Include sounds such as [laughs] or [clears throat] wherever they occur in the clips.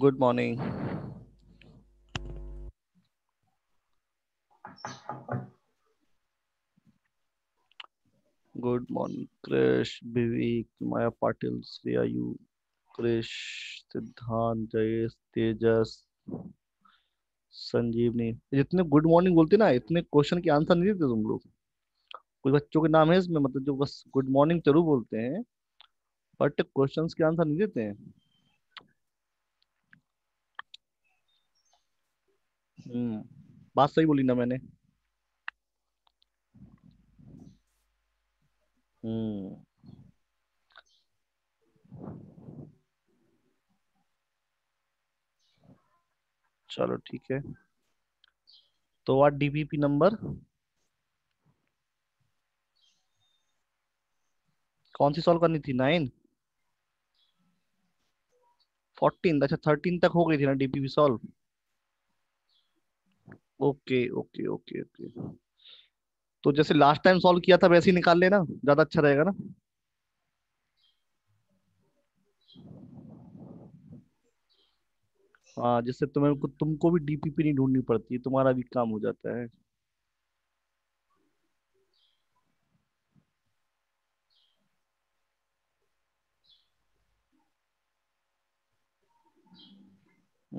Good morning good morning Krish Vivek Maya Patil Shreyayu Krish Siddhant Jayesh तेजस संजीवनी जितने good morning बोलते ना इतने क्वेश्चन के आंसर नहीं देते तुम लोग कुछ बच्चों के नाम है इसमें मतलब जो बस गुड मॉर्निंग जरूर बोलते हैं बट क्वेश्चंस के आंसर नहीं देते हैं हम्म बात सही बोली ना मैंने हम्म चलो ठीक है तो व्हाट डीबीपी नंबर कौन सी सॉल्व करनी थी नाइन फोर्टीन अच्छा थर्टीन तक हो गई थी ना DPP solve okay okay okay okay तो जैसे लास्ट टाइम सॉल्व किया था वैसे ही निकाल लेना ज्यादा अच्छा रहेगा ना हाँ जिससे तुम्हें तुमको भी डीपीपी नहीं ढूंढनी पड़ती तुम्हारा भी काम हो जाता है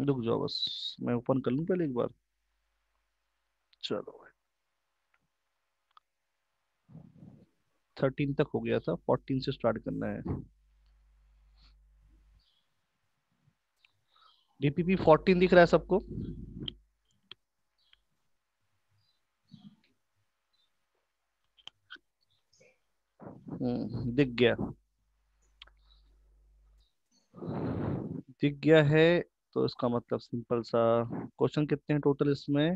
रुक जाओ बस मैं ओपन कर लू पहले एक बार चलो थर्टीन तक हो गया था फोर्टीन से स्टार्ट करना है डीपीपी फोर्टीन दिख रहा है सबको हम्म, दिख गया दिख गया है तो इसका मतलब सिंपल सा क्वेश्चन कितने हैं टोटल इसमें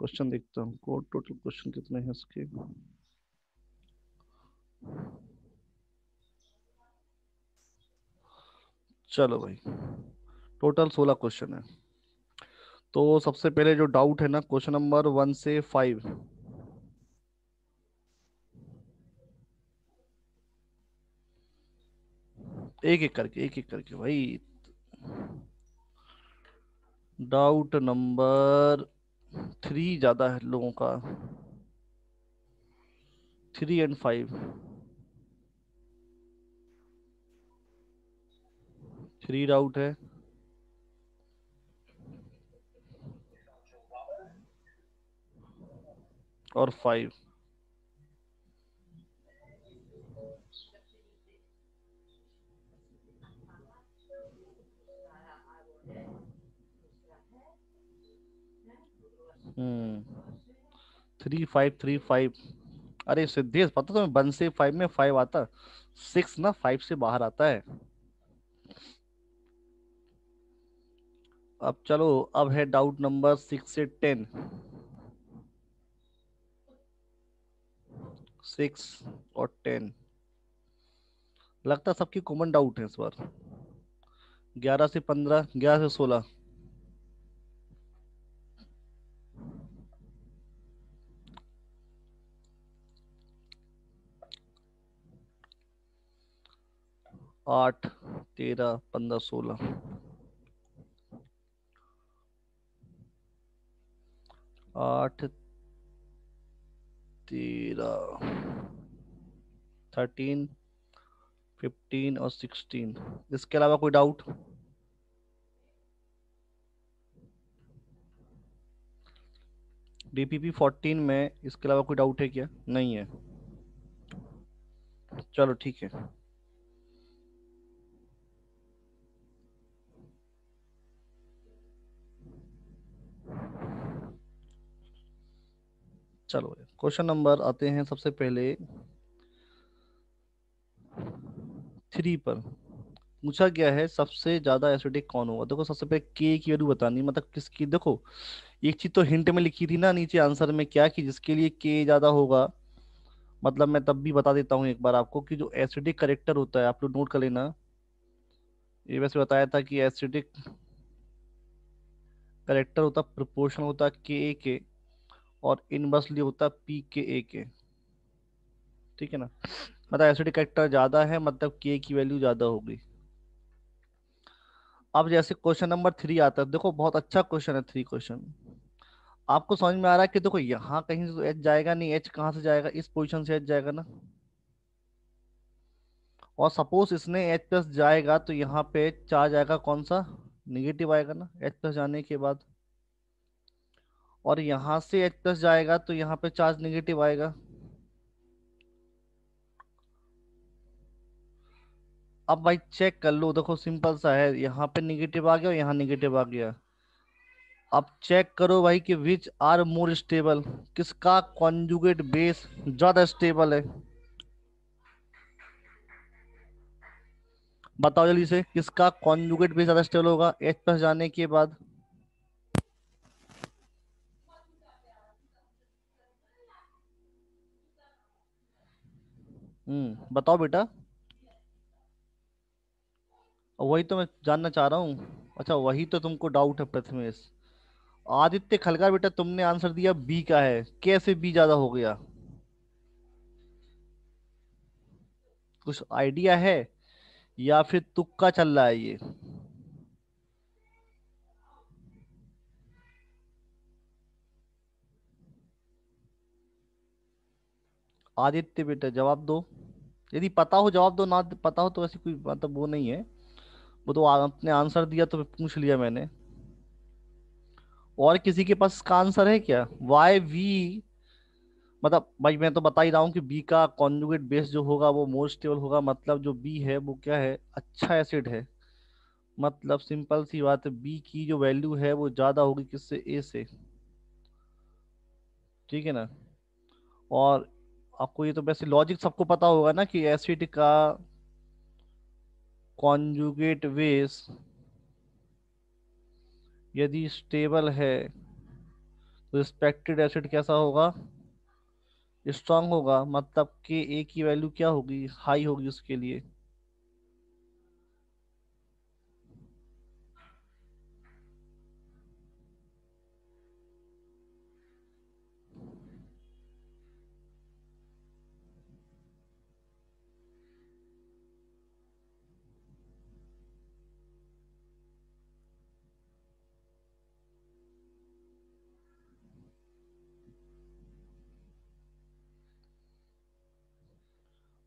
क्वेश्चन देखता हूँ कोड टोटल क्वेश्चन कितने हैं इसके चलो भाई टोटल सोलह क्वेश्चन है तो सबसे पहले जो डाउट है ना क्वेश्चन नंबर वन से फाइव एक एक करके एक एक करके भाई डाउट नंबर थ्री ज्यादा है लोगों का three and five three doubt है और five hmm. Three five three five अरे सिद्धेश पता तुम्हें वन से फाइव में फाइव आता सिक्स ना फाइव से बाहर आता है अब चलो अब है डाउट नंबर सिक्स से टेन सिक्स और टेन लगता सबकी कॉमन डाउट है इस बार ग्यारह से पंद्रह ग्यारह से सोलह आठ तेरह पंद्रह सोलह आठ तेरह थर्टीन फिफ्टीन और सिक्सटीन इसके अलावा कोई डाउट डीपीपी फोर्टीन में इसके अलावा कोई डाउट है क्या नहीं है चलो ठीक है चलो क्वेश्चन नंबर आते हैं सबसे पहले थ्री पर पूछा गया है सबसे ज्यादा एसिडिक कौन होगा देखो सबसे पहले के की वैल्यू बतानी मतलब किसकी देखो एक चीज तो हिंट में लिखी थी ना नीचे आंसर में क्या कि जिसके लिए के ज्यादा होगा मतलब मैं तब भी बता देता हूँ एक बार आपको कि जो एसिडिक करेक्टर होता है आप लोग नोट कर लेना ये वैसे बताया था कि एसिडिक करेक्टर होता प्रोपोर्शन होता के के और इनवर्सली होता है पी के ए के ठीक है ना मतलब एसिडिक कैरेक्टर ज्यादा है मतलब के की वैल्यू ज्यादा होगी अब जैसे क्वेश्चन नंबर थ्री आता है देखो बहुत अच्छा क्वेश्चन है थ्री क्वेश्चन आपको समझ में आ रहा है कि देखो यहाँ कहीं से एच जाएगा नहीं एच कहाँ से जाएगा इस पोजीशन से एच जाएगा ना और सपोज इसने एच प्लस जाएगा तो यहाँ पे चार्ज आएगा कौन सा निगेटिव आएगा ना एच प्लस जाने के बाद और यहां से एच प्लस जाएगा तो यहाँ पे चार्ज नेगेटिव आएगा अब भाई चेक कर लो देखो सिंपल सा है यहाँ पे निगेटिव आ गया और यहाँ निगेटिव आ गया अब चेक करो भाई कि विच आर मोर स्टेबल किसका कॉन्जुगेट बेस ज्यादा स्टेबल है बताओ जल्दी से किसका कॉन्जुगेट बेस ज्यादा स्टेबल होगा एच प्लस जाने के बाद हम्म बताओ बेटा वही तो मैं जानना चाह रहा हूँ अच्छा वही तो तुमको डाउट है प्रथमेश आदित्य खलकार बेटा तुमने आंसर दिया बी का है कैसे बी ज्यादा हो गया कुछ आइडिया है या फिर तुक्का चल रहा है ये आदित्य बेटा जवाब दो यदि पता हो जवाब दो ना पता हो तो ऐसी कोई मतलब वो नहीं है वो तो आपने आंसर दिया तो पूछ लिया मैंने और किसी के पास इसका आंसर है क्या वाई वी मतलब भाई मैं तो बता ही रहा हूँ कि बी का कॉन्जुगेट बेस जो होगा वो मोस्ट स्टेबल होगा मतलब जो बी है वो क्या है अच्छा एसिड है मतलब सिंपल सी बात है बी की जो वैल्यू है वो ज़्यादा होगी किससे ए से ठीक है ना और आपको ये तो वैसे लॉजिक सबको पता होगा ना कि एसिड का कॉन्जुगेट वेस यदि स्टेबल है तो रिस्पेक्टेड एसिड कैसा होगा स्ट्रांग होगा मतलब कि ए की वैल्यू क्या होगी हाई होगी उसके लिए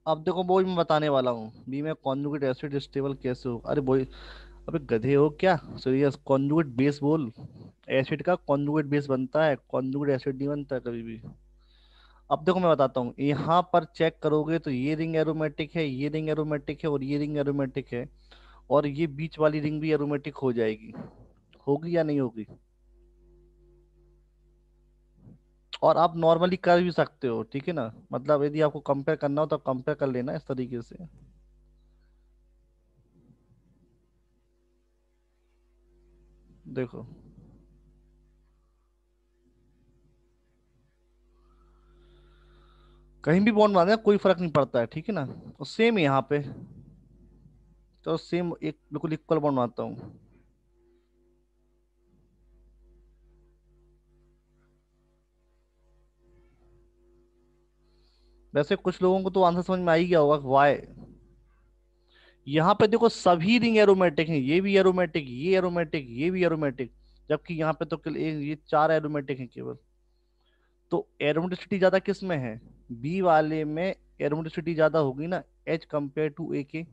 अब देखो वो मैं बताने वाला हूँ बी में कॉन्जुगेट एसिड स्टेबल कैसे हो अरे बोई अबे गधे हो क्या सीरियस कॉन्जुगेट बेस बोल एसिड का कॉन्जुगेट बेस बनता है कॉन्जुगेट एसिड नहीं बनता कभी भी अब देखो मैं बताता हूँ यहाँ पर चेक करोगे तो ये रिंग एरोमेटिक है ये रिंग एरोमेटिक है और ये रिंग एरोमेटिक है और ये बीच वाली रिंग भी एरोमेटिक हो जाएगी होगी या नहीं होगी और आप नॉर्मली कर भी सकते हो ठीक है ना मतलब यदि आपको कंपेयर करना हो तो कंपेयर कर लेना इस तरीके से देखो कहीं भी बॉन्ड बांधे देना कोई फर्क नहीं पड़ता है ठीक है ना तो सेम यहाँ पे तो सेम एक बिल्कुल इक्वल बॉन्ड बांधता हूँ वैसे कुछ लोगों को तो आंसर समझ में आ ही गया होगा वाई यहाँ पे देखो सभी रिंग एरोमेटिक हैं ये भी एरोमेटिक ये एरोमेटिक ये भी एरोमेटिक जबकि यहाँ पे तो एक ये चार एरोमेटिक हैं केवल तो एरोमेटिसिटी ज्यादा किस में है बी वाले में एरोमेटिसिटी ज्यादा होगी ना एच कंपेयर टू ए के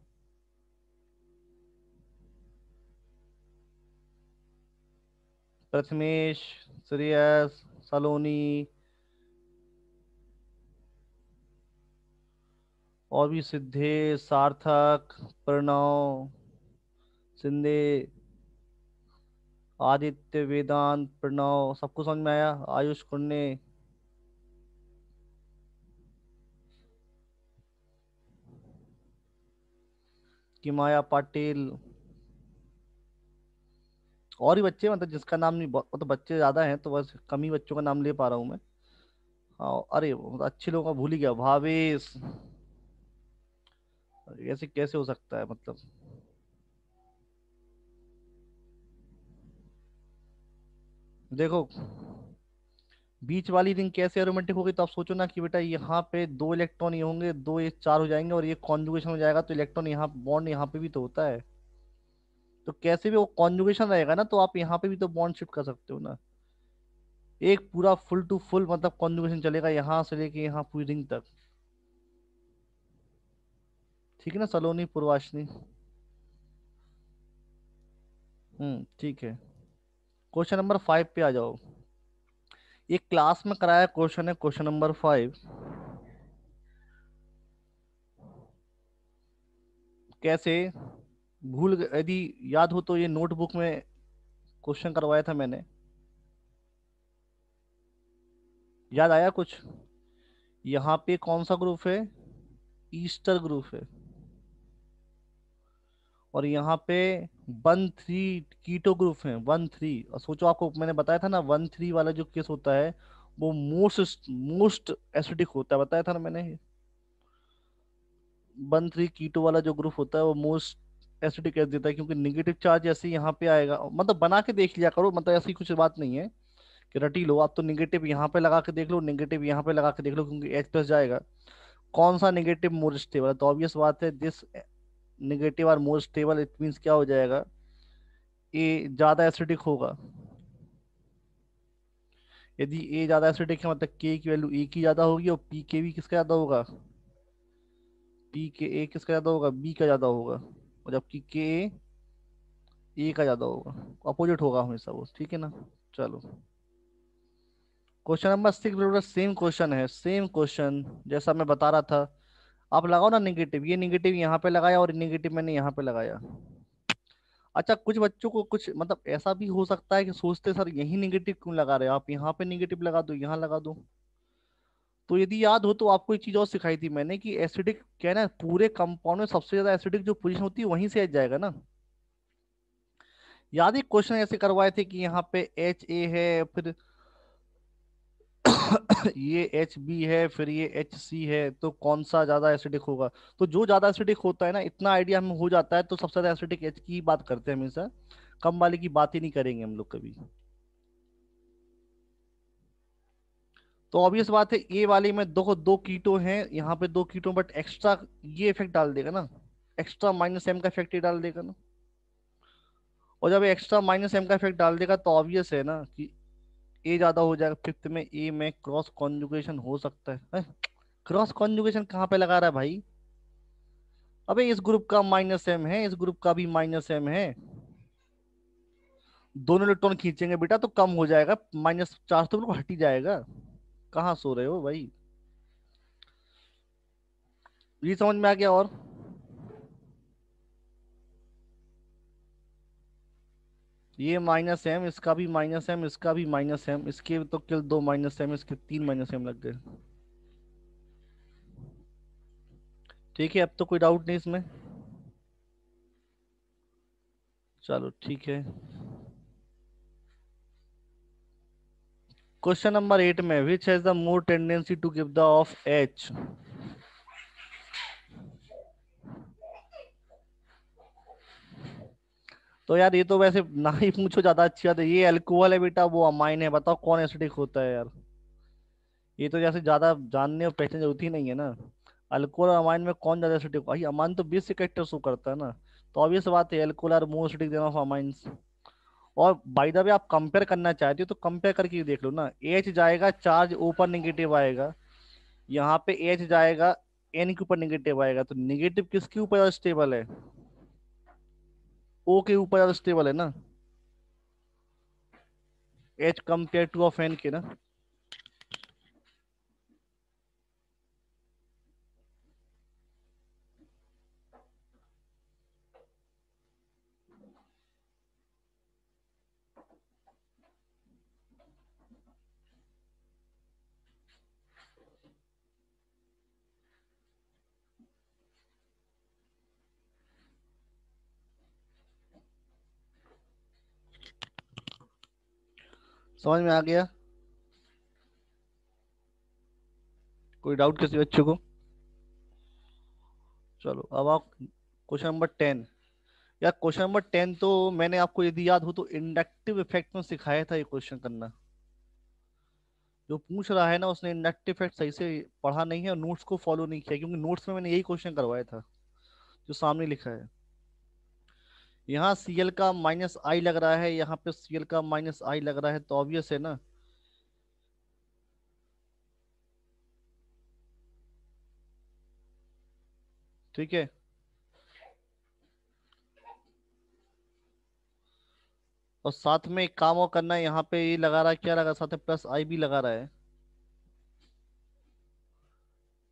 प्रथमेश श्रेयस सलोनी और भी सिद्धे सार्थक प्रणव सिंधे आदित्य वेदांत प्रणव सबको समझ में आया आयुष की किमाया पाटिल और ही बच्चे मतलब जिसका नाम नहीं मतलब बच्चे ज्यादा हैं तो बस कम ही बच्चों का नाम ले पा रहा हूं मैं हाँ, अरे अच्छे लोगों का भूल ही गया भावेश ऐसे कैसे हो सकता है मतलब देखो बीच वाली रिंग कैसे एरोमेटिक होगी तो आप सोचो ना कि बेटा यहाँ पे दो इलेक्ट्रॉन ये होंगे दो ये चार हो जाएंगे और ये कॉन्जुगेशन हो जाएगा तो इलेक्ट्रॉन यहाँ बॉन्ड यहाँ पे भी तो होता है तो कैसे भी वो कॉन्जुगेशन रहेगा ना तो आप यहाँ पे भी तो बॉन्ड शिफ्ट कर सकते हो ना एक पूरा फुल टू फुल मतलब कॉन्जुगेशन चलेगा यहाँ से लेके यहाँ पूरी रिंग तक ठीक है ना सलोनी पूर्वाशनी हम्म ठीक है क्वेश्चन नंबर फाइव पे आ जाओ ये क्लास में कराया क्वेश्चन है क्वेश्चन नंबर फाइव कैसे भूल यदि याद हो तो ये नोटबुक में क्वेश्चन करवाया था मैंने याद आया कुछ यहाँ पे कौन सा ग्रुप है ईस्टर ग्रुप है और यहाँ पे वन थ्री कीटो ग्रुप है वन थ्री और सोचो आपको मैंने बताया था ना वन थ्री वाला जो केस होता है वो मोस्ट मोस्ट एसिडिक होता है बताया था ना मैंने वन थ्री कीटो वाला जो ग्रुप होता है वो मोस्ट एसिडिक एस देता है क्योंकि निगेटिव चार्ज ऐसे यहाँ पे आएगा मतलब बना के देख लिया करो मतलब ऐसी कुछ बात नहीं है कि रटी लो आप तो निगेटिव यहाँ पे लगा के देख लो निगेटिव यहाँ पे लगा के देख लो क्योंकि एच प्लस जाएगा कौन सा निगेटिव मोर स्टेबल है तो ऑब्वियस बात है this negative are more stable it means क्या हो जाएगा ए ज़्यादा एसिडिक होगा यदि ए ज़्यादा एसिडिक है मतलब के की वैल्यू ए की ज़्यादा होगी और पी के भी किसका ज़्यादा होगा पी के ए किसका ज़्यादा होगा बी का ज़्यादा होगा और जबकि के ए का ज़्यादा होगा अपोजिट होगा हमेशा वो ठीक है ना चलो question number six same question है सेम क्वेश्चन जैसा मैं बता रहा था आप लगाओ ना निगेटिव ये निगेटिव यहाँ पे लगाया और निगेटिव मैंने यहाँ पे लगाया अच्छा कुछ बच्चों को कुछ मतलब ऐसा भी हो सकता है कि सोचते सर यही निगेटिव क्यों लगा रहे हो आप यहाँ पे निगेटिव लगा दो यहाँ लगा दो तो यदि याद हो तो आपको एक चीज और सिखाई थी मैंने कि एसिडिक क्या ना पूरे कंपाउंड में सबसे ज्यादा एसिडिक जो पोजिशन होती है वहीं से जाएगा ना याद ही क्वेश्चन ऐसे करवाए थे कि यहाँ पे एच ए है फिर ये एच बी है फिर ये एच सी है तो कौन सा ज्यादा एसिडिक होगा तो जो ज्यादा एसिडिक होता है ना इतना आइडिया हमें हो जाता है तो सबसे ज्यादा एसिडिक एच की ही बात करते हैं हमेशा कम वाले की बात ही नहीं करेंगे हम लोग कभी तो ऑब्वियस बात है ए वाले में दो दो कीटो हैं यहाँ पे दो कीटो बट एक्स्ट्रा ये इफेक्ट डाल देगा ना एक्स्ट्रा माइनस एम का इफेक्ट ही डाल देगा ना और जब एक्स्ट्रा माइनस एम का इफेक्ट डाल देगा तो ऑब्वियस है ना कि ए ज्यादा हो जाएगा फिफ्थ में ए में क्रॉस कॉन्जुगेशन हो सकता है क्रॉस कॉन्जुगेशन कहाँ पे लगा रहा है भाई अबे इस ग्रुप का माइनस एम है इस ग्रुप का भी माइनस एम है दोनों इलेक्ट्रॉन खींचेंगे बेटा तो कम हो जाएगा माइनस चार तो बिल्कुल हट ही जाएगा कहाँ सो रहे हो भाई ये समझ में आ गया और ये माइनस एम इसका भी माइनस एम इसका भी माइनस एम इसके तो किल दो माइनस एम इसके तीन माइनस एम लग गए ठीक है अब तो कोई डाउट नहीं इसमें चलो ठीक है क्वेश्चन नंबर एट में which has the more tendency to give the of H तो यार ये तो वैसे [laughs] ना ही पूछो ज्यादा अच्छी बात है ये एल्कोहल है बेटा वो अमाइन है बताओ कौन एसिडिक होता है यार ये तो जैसे ज्यादा जानने और पहचान जरूरत ही नहीं है ना अल्कोहल और अमाइन में कौन ज्यादा एसिडिक भाई अमाइन तो बीस से शो करता है ना तो ऑब्वियस बात है alcohol are more acidic than of amines और बाई द वे आप कंपेयर करना चाहते हो तो कंपेयर करके देख लो ना एच जाएगा चार्ज ऊपर निगेटिव आएगा यहाँ पे एच जाएगा एन के ऊपर निगेटिव आएगा तो निगेटिव किसके ऊपर स्टेबल है ओ के ऊपर ज्यादा स्टेबल है ना H compare to of N के ना समझ में आ गया कोई डाउट किसी बच्चे को चलो अब आप क्वेश्चन नंबर टेन यार क्वेश्चन नंबर टेन तो मैंने आपको यदि याद हो तो इंडक्टिव इफेक्ट में सिखाया था ये क्वेश्चन करना जो पूछ रहा है ना उसने इंडक्टिव इफेक्ट सही से पढ़ा नहीं है और नोट्स को फॉलो नहीं किया क्योंकि नोट्स में मैंने यही क्वेश्चन करवाया था जो सामने लिखा है यहाँ सी एल का माइनस आई लग रहा है यहाँ पे सी एल का माइनस आई लग रहा है तो ऑब्वियस है ना ठीक है और साथ में एक काम और करना है यहाँ पे ये लगा रहा है क्या लगा साथ में प्लस आई भी लगा रहा है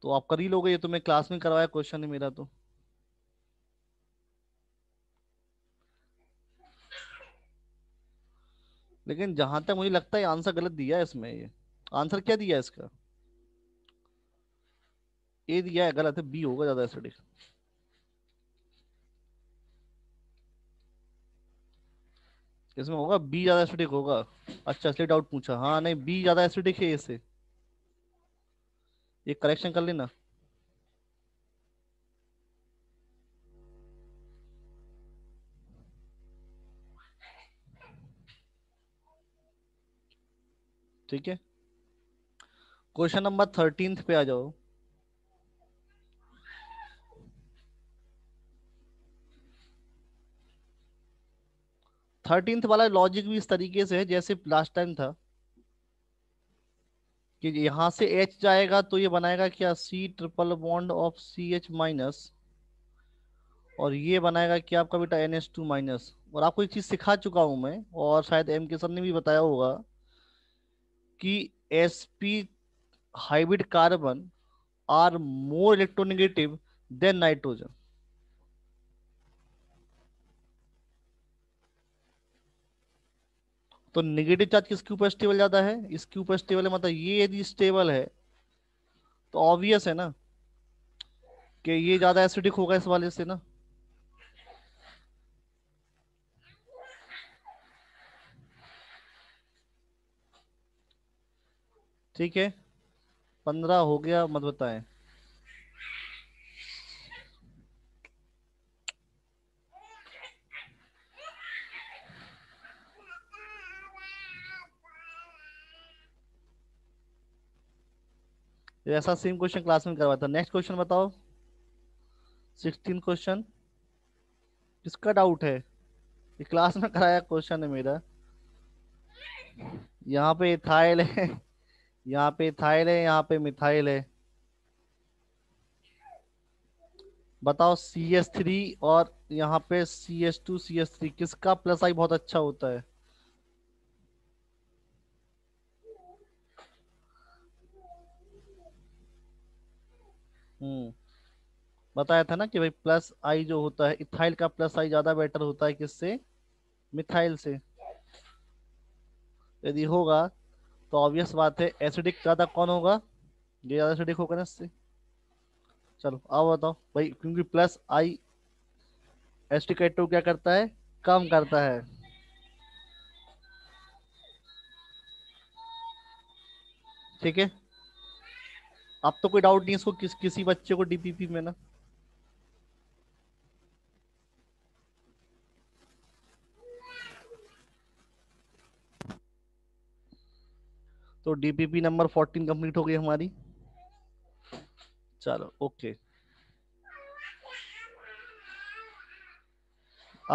तो आप कर ही लोगे ये तो मैं क्लास में करवाया क्वेश्चन है मेरा तो लेकिन जहां तक मुझे लगता है आंसर गलत दिया है इसमें ये आंसर क्या दिया है इसका ए दिया है गलत है बी होगा ज्यादा एसिडिक इसमें होगा बी ज्यादा एसिडिक होगा अच्छा इसलिए डाउट पूछा हाँ नहीं बी ज्यादा एसिडिक है इसे से ये करेक्शन कर लेना ठीक है क्वेश्चन नंबर थर्टीन पे आ जाओ थर्टींथ वाला लॉजिक भी इस तरीके से है जैसे लास्ट टाइम था कि यहां से एच जाएगा तो ये बनाएगा क्या C triple bond of C H minus और ये बनाएगा क्या आपका बेटा एन एस टू माइनस और आपको एक चीज सिखा चुका हूं मैं और शायद एम के सर ने भी बताया होगा कि P hybrid carbon are more electronegative than nitrogen तो नेगेटिव चार्ज किसके ऊपर स्टेबल ज्यादा है इसके ऊपर स्टेबल है मतलब ये यदि स्टेबल है तो ऑब्वियस है ना कि ये ज्यादा एसिडिक होगा इस वाले से ना ठीक है पंद्रह हो गया मत बताएं ऐसा सेम क्वेश्चन क्लास में करवाया था नेक्स्ट क्वेश्चन बताओ सिक्सटीन क्वेश्चन किसका डाउट है ये क्लास में कराया क्वेश्चन है मेरा यहाँ पे था है यहाँ पे इथाइल है यहाँ पे मिथाइल है बताओ सी एस थ्री और यहाँ पे C S two C S three किसका प्लस आई बहुत अच्छा होता है हम्म बताया था ना कि भाई प्लस आई जो होता है इथाइल का प्लस आई ज्यादा बेटर होता है किससे मिथाइल से यदि होगा तो ऑब्वियस बात है एसिडिक ज्यादा कौन होगा ये ज्यादा एसिडिक होगा ना इससे चलो आओ बताओ भाई क्योंकि प्लस आई एस्टिकेट क्या करता है कम करता है ठीक है अब तो कोई डाउट नहीं इसको किस किसी बच्चे को डीपीपी में ना तो डीपीपी नंबर फोर्टीन कंप्लीट हो गई हमारी चलो ओके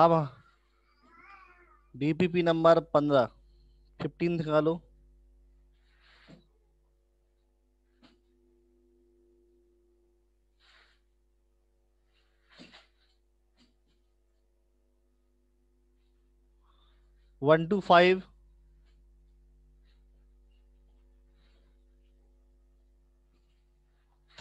अब डीपीपी हाँ, नंबर पंद्रह फिफ्टीन दिखा लो वन टू फाइव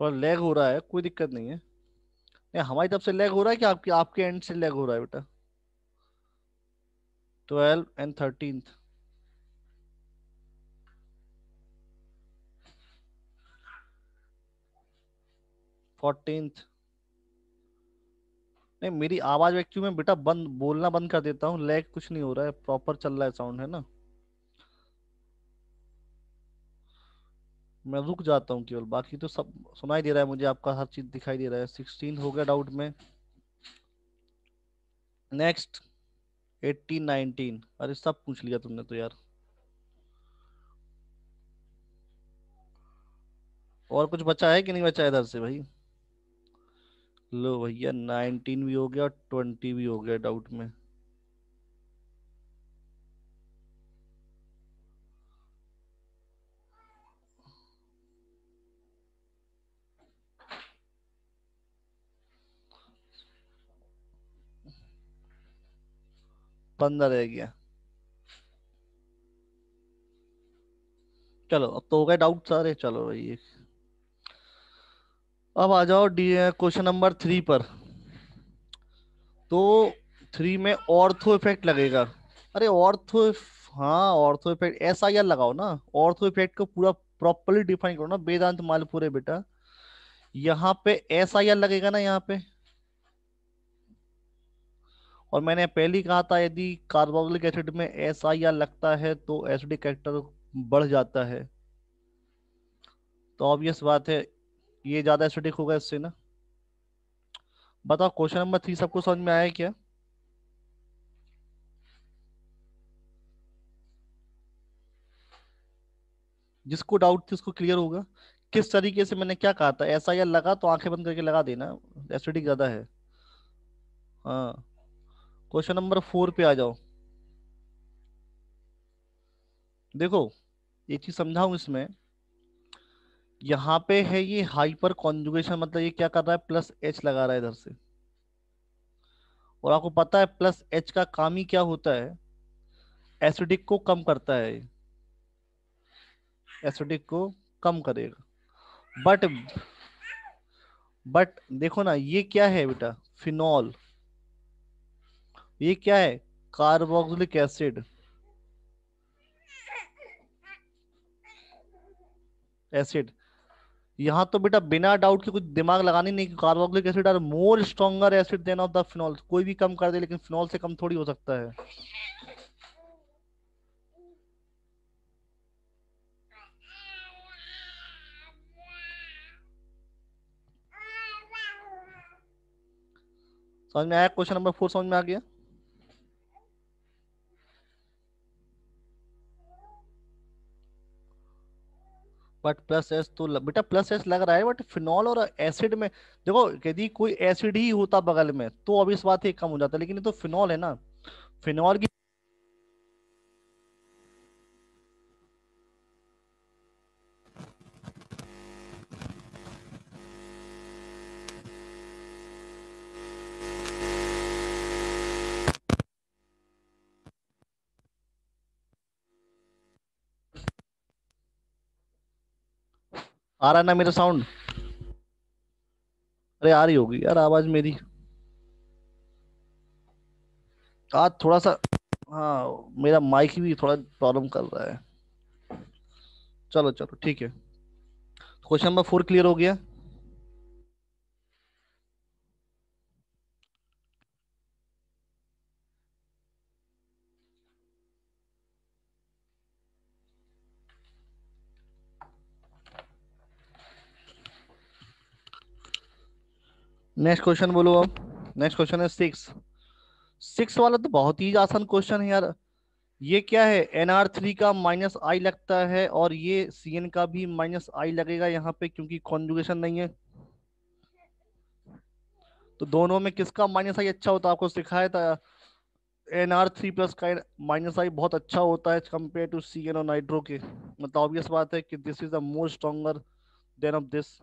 थोड़ा लैग हो रहा है कोई दिक्कत नहीं है नहीं हमारी तरफ से लैग हो रहा है कि आपके आपके एंड से लैग हो रहा है बेटा ट्वेल्व एंड थर्टीन फोर्टीन नहीं मेरी आवाज वैक्यू में बेटा बंद बोलना बंद कर देता हूँ लैग कुछ नहीं हो रहा है प्रॉपर चल रहा है साउंड है ना मैं रुक जाता हूँ केवल बाकी तो सब सुनाई दे रहा है मुझे आपका हर चीज दिखाई दे रहा है सिक्सटीन हो गया डाउट में नेक्स्ट एट्टीन नाइनटीन अरे सब पूछ लिया तुमने तो यार और कुछ बचा है कि नहीं बचा है इधर से भाई लो भैया नाइनटीन भी हो गया और ट्वेंटी भी हो गया डाउट में पंद्रह रह गया चलो अब तो हो गए डाउट सारे चलो भाई अब आ जाओ क्वेश्चन नंबर थ्री पर तो थ्री में ऑर्थो इफेक्ट लगेगा अरे ऑर्थो हाँ ऑर्थो इफेक्ट ऐसा यार लगाओ ना ऑर्थो इफेक्ट को पूरा प्रॉपरली डिफाइन करो ना वेदांत मालपुरे बेटा यहाँ पे ऐसा यार लगेगा ना यहाँ पे और मैंने पहले कहा था यदि कार्बोक्सिलिक एसिड में एस आई आर लगता है तो एसिडिक कैरेक्टर बढ़ जाता है तो ऑब्वियस बात है ये ज़्यादा एसिडिक होगा इससे ना बताओ क्वेश्चन नंबर थ्री सबको समझ में आया क्या जिसको डाउट थी उसको क्लियर होगा किस तरीके से मैंने क्या कहा था ऐसा या लगा तो आंखें बंद करके लगा देना एसिडिक ज्यादा है हाँ क्वेश्चन नंबर फोर पे आ जाओ देखो एक चीज समझाऊ इसमें यहां पे है ये हाइपर कॉन्जुगेशन मतलब ये क्या कर रहा है प्लस एच लगा रहा है इधर से और आपको पता है प्लस एच का काम ही क्या होता है एसिडिक को कम करता है एसिडिक को कम करेगा बट बट देखो ना ये क्या है बेटा फिनॉल ये क्या है कार्बोक्सिलिक एसिड एसिड यहां तो बेटा बिना डाउट के कुछ दिमाग लगानी नहीं कि carboxylic acid are more stronger acid than of the phenol कोई भी कम कर दे लेकिन फिनॉल से कम थोड़ी हो सकता है समझ में आया क्वेश्चन नंबर फोर समझ में आ गया बट प्लस एस तो बेटा प्लस एस लग रहा है बट फिनॉल और एसिड में देखो यदि कोई एसिड ही होता बगल में तो इस बात ही कम हो जाता है लेकिन ये तो फिनॉल है ना फिनॉल की आ रहा है ना मेरा साउंड अरे आ रही होगी यार आवाज मेरी आज थोड़ा सा हाँ मेरा माइक भी थोड़ा प्रॉब्लम कर रहा है चलो चलो ठीक है क्वेश्चन नंबर फोर क्लियर हो गया नेक्स्ट क्वेश्चन बोलो अब नेक्स्ट क्वेश्चन है सिक्स सिक्स वाला तो बहुत ही आसान क्वेश्चन है यार ये क्या है एन आर थ्री का माइनस आई लगता है और ये सी एन का भी माइनस आई लगेगा यहाँ पे क्योंकि कॉन्जुगेशन नहीं है तो दोनों में किसका माइनस आई अच्छा होता है आपको सिखाया था एन आर थ्री प्लस का माइनस आई बहुत अच्छा होता है कंपेयर टू सी एन और नाइट्रो के मतलब ऑब्वियस बात है कि this is the most stronger than of this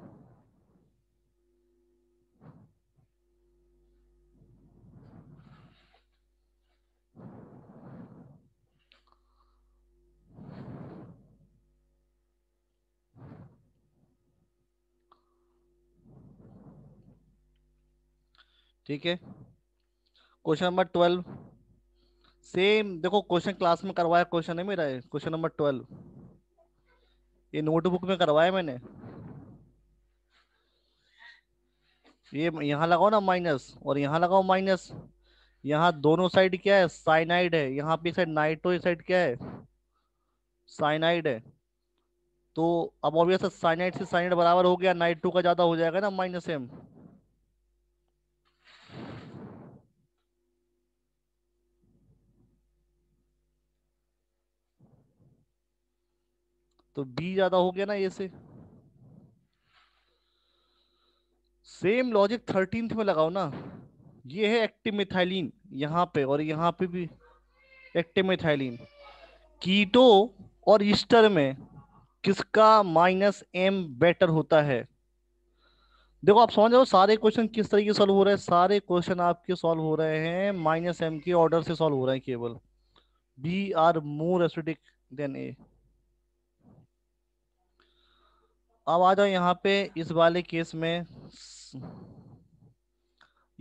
ठीक है क्वेश्चन नंबर ट्वेल्व सेम देखो क्वेश्चन क्लास में करवाया क्वेश्चन है मेरा क्वेश्चन नंबर ट्वेल्व ये नोटबुक में करवाया मैंने ये यहाँ लगाओ ना माइनस और यहाँ लगाओ माइनस यहाँ दोनों साइड क्या है साइनाइड है यहाँ पे साइड नाइट्रो साइड क्या है साइनाइड है तो अब ऑब्वियस साइनाइड से साइनाइड बराबर हो गया नाइट्रो का ज्यादा हो जाएगा ना माइनस एम तो बी ज्यादा हो गया ना ए से सेम लॉजिक थर्टीन में लगाओ ना ये है एक्टिव मिथाइलिन यहाँ पे और यहाँ पे भी एक्टिव मिथाइलिन कीटो और ईस्टर में किसका माइनस एम बेटर होता है देखो आप समझ रहे सारे क्वेश्चन किस तरीके से सॉल्व हो रहे हैं सारे क्वेश्चन आपके सॉल्व हो रहे हैं माइनस एम के ऑर्डर से सॉल्व हो रहे हैं केवल B are more acidic than A अब आ जाओ यहाँ पे इस वाले केस में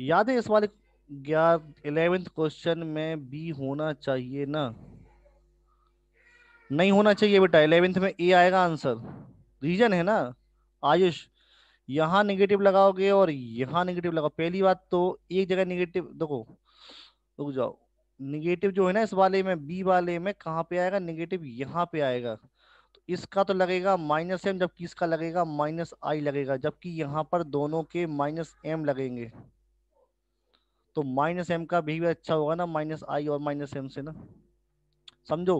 याद है इस वाले इलेवेंथ क्वेश्चन में बी होना चाहिए ना नहीं होना चाहिए बेटा इलेवेंथ में ए आएगा आंसर रीजन है ना आयुष यहाँ निगेटिव लगाओगे और यहाँ निगेटिव लगाओ पहली बात तो एक जगह निगेटिव देखो रुक जाओ निगेटिव जो है ना इस वाले में बी वाले में कहाँ पे आएगा निगेटिव यहाँ पे आएगा इसका तो लगेगा माइनस एम जबकि इसका लगेगा माइनस आई लगेगा जबकि यहाँ पर दोनों के माइनस एम लगेंगे तो माइनस एम का बिहेवियर अच्छा होगा ना माइनस आई और माइनस एम से ना समझो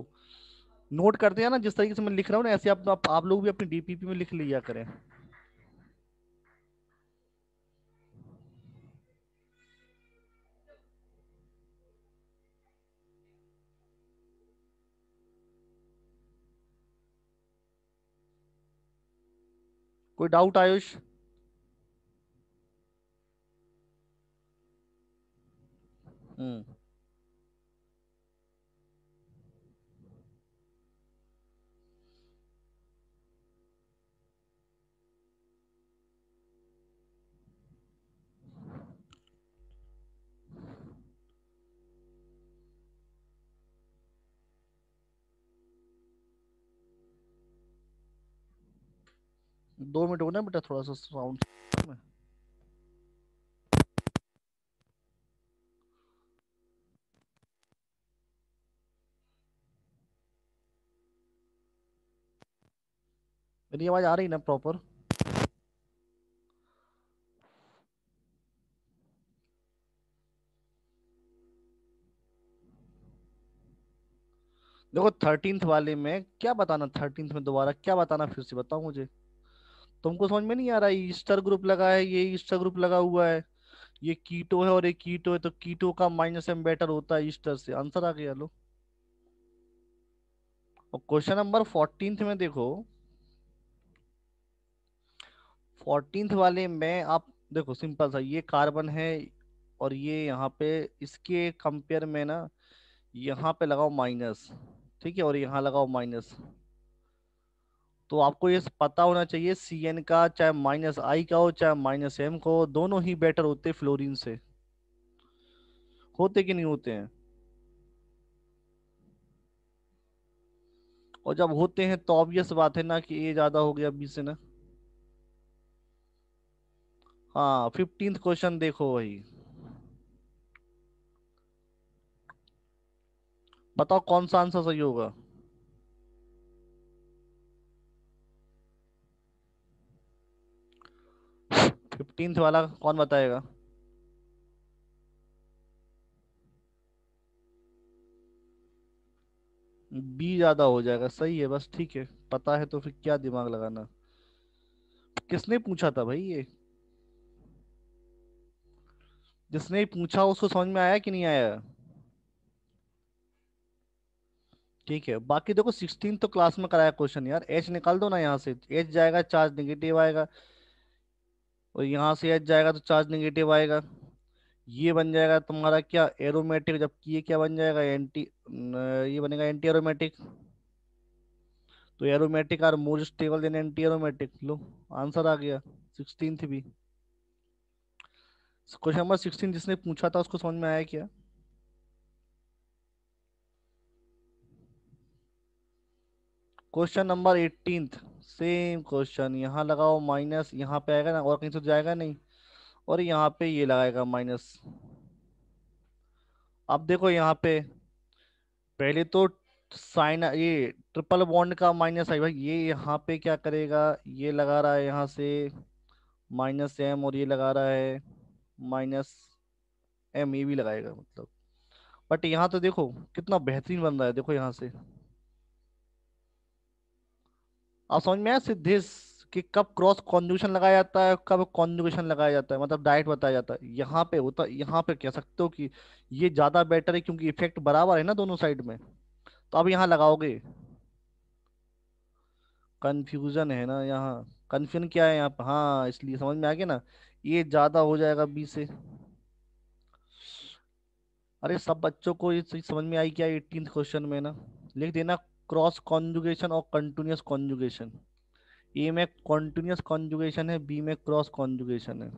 नोट करते हैं ना जिस तरीके से मैं लिख रहा हूँ ना ऐसे आप, आप लोग भी अपनी डीपीपी में लिख लिया करें कोई डाउट आयुष हम्म दो मिनट होना ना बेटा थोड़ा सा साउंड मेरी आवाज आ रही ना प्रॉपर देखो थर्टींथ वाले में क्या बताना थर्टींथ में दोबारा क्या बताना फिर से बताओ मुझे तुमको समझ में नहीं आ रहा ईस्टर ग्रुप लगा है ये ईस्टर ग्रुप लगा हुआ है ये कीटो है और ये कीटो है तो कीटो का माइनस एम बेटर होता है ईस्टर से आंसर आ गया लो और क्वेश्चन नंबर फोर्टीन में देखो फोर्टीन वाले में आप देखो सिंपल सा ये कार्बन है और ये यहाँ पे इसके कंपेयर में ना यहाँ पे लगाओ माइनस ठीक है और यहाँ लगाओ माइनस तो आपको ये पता होना चाहिए सी एन का चाहे माइनस आई का हो चाहे माइनस एम का हो दोनों ही बेटर होते फ्लोरीन से होते कि नहीं होते हैं और जब होते हैं तो ऑब्वियस बात है ना कि ये ज्यादा हो गया बीस से ना हाँ फिफ्टींथ क्वेश्चन देखो वही बताओ कौन सा आंसर सही होगा फिफ्टींथ वाला कौन बताएगा बी ज्यादा हो जाएगा सही है बस ठीक है पता है तो फिर क्या दिमाग लगाना किसने पूछा था भाई ये जिसने पूछा उसको समझ में आया कि नहीं आया ठीक है बाकी देखो सिक्सटीन तो क्लास में कराया क्वेश्चन यार एच निकाल दो ना यहाँ से एच जाएगा चार्ज निगेटिव आएगा और यहाँ से एच जाएगा तो चार्ज निगेटिव आएगा ये बन जाएगा तुम्हारा क्या एरोमेटिक जबकि ये क्या बन जाएगा एंटी ये बनेगा एंटी एरोमेटिक तो aromatic are more stable than anti aromatic लो आंसर आ गया सिक्सटीन थी भी क्वेश्चन नंबर सिक्सटीन जिसने पूछा था उसको समझ में आया क्या question number eighteen same question यहाँ लगाओ माइनस यहाँ पे आएगा ना और कहीं तो जाएगा नहीं और यहाँ पे ये लगाएगा माइनस अब देखो यहाँ पे पहले तो साइन ये ट्रिपल बॉन्ड का माइनस आई भाई ये यहाँ पे क्या करेगा ये लगा रहा है यहाँ से माइनस एम और ये लगा रहा है माइनस एम ये भी लगाएगा मतलब बट यहाँ तो देखो कितना बेहतरीन बन रहा है देखो यहाँ से अब समझ में आया सिद्धेश कि कब क्रॉस कॉन्जुगेशन लगाया जाता है कब कॉन्जुगेशन लगाया जाता है मतलब डायरेक्ट बताया जाता है यहाँ पे होता यहाँ पे कह सकते हो कि ये ज्यादा बेटर है क्योंकि इफेक्ट बराबर है ना दोनों साइड में तो अब यहाँ लगाओगे कंफ्यूजन है ना यहाँ कन्फ्यूजन क्या है यहाँ पर हाँ इसलिए समझ में आ गया ना ये ज्यादा हो जाएगा बी से अरे सब बच्चों को ये समझ में आई क्या एटीन क्वेश्चन में ना लिख देना क्रॉस कॉन्जुगेशन और कंटिन्यूस कॉन्जुगेशन ए में कॉन्टिन्यूस कॉन्जुगेशन है बी में क्रॉस कॉन्जुगेशन है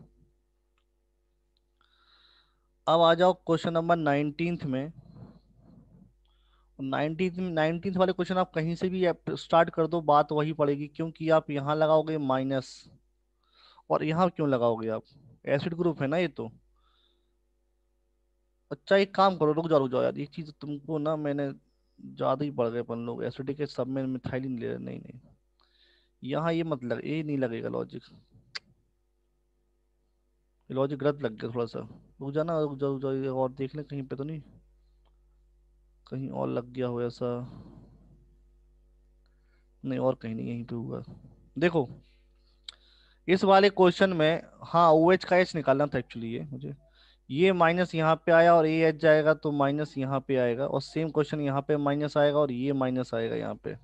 अब आ जाओ क्वेश्चन नंबर नाइनटीन्थ में नाइनटीन नाइनटीन वाले क्वेश्चन आप कहीं से भी स्टार्ट कर दो बात वही पड़ेगी क्योंकि आप यहाँ लगाओगे माइनस और यहाँ क्यों लगाओगे आप एसिड ग्रुप है ना ये तो अच्छा एक काम करो रुक जाओ रुक जाओ यार ये चीज़ तुमको ना मैंने ज़्यादा ही बढ़ गए अपन लोग एसिडिक के सब में मिथाइलिन ले नहीं नहीं यहाँ ये मत लग ये नहीं लगेगा लॉजिक लॉजिक गलत लग गया थोड़ा सा रुक जाना रुक जाओ जा, जा, और देख लें कहीं पे तो नहीं कहीं और लग गया हो ऐसा नहीं और कहीं नहीं यहीं पे हुआ देखो इस वाले क्वेश्चन में हाँ ओ OH एच का एच निकालना था एक्चुअली ये मुझे ये माइनस यहाँ पे आया और ये एच जाएगा तो माइनस यहाँ पे आएगा और सेम क्वेश्चन यहाँ पे माइनस आएगा और ये माइनस आएगा यहाँ पे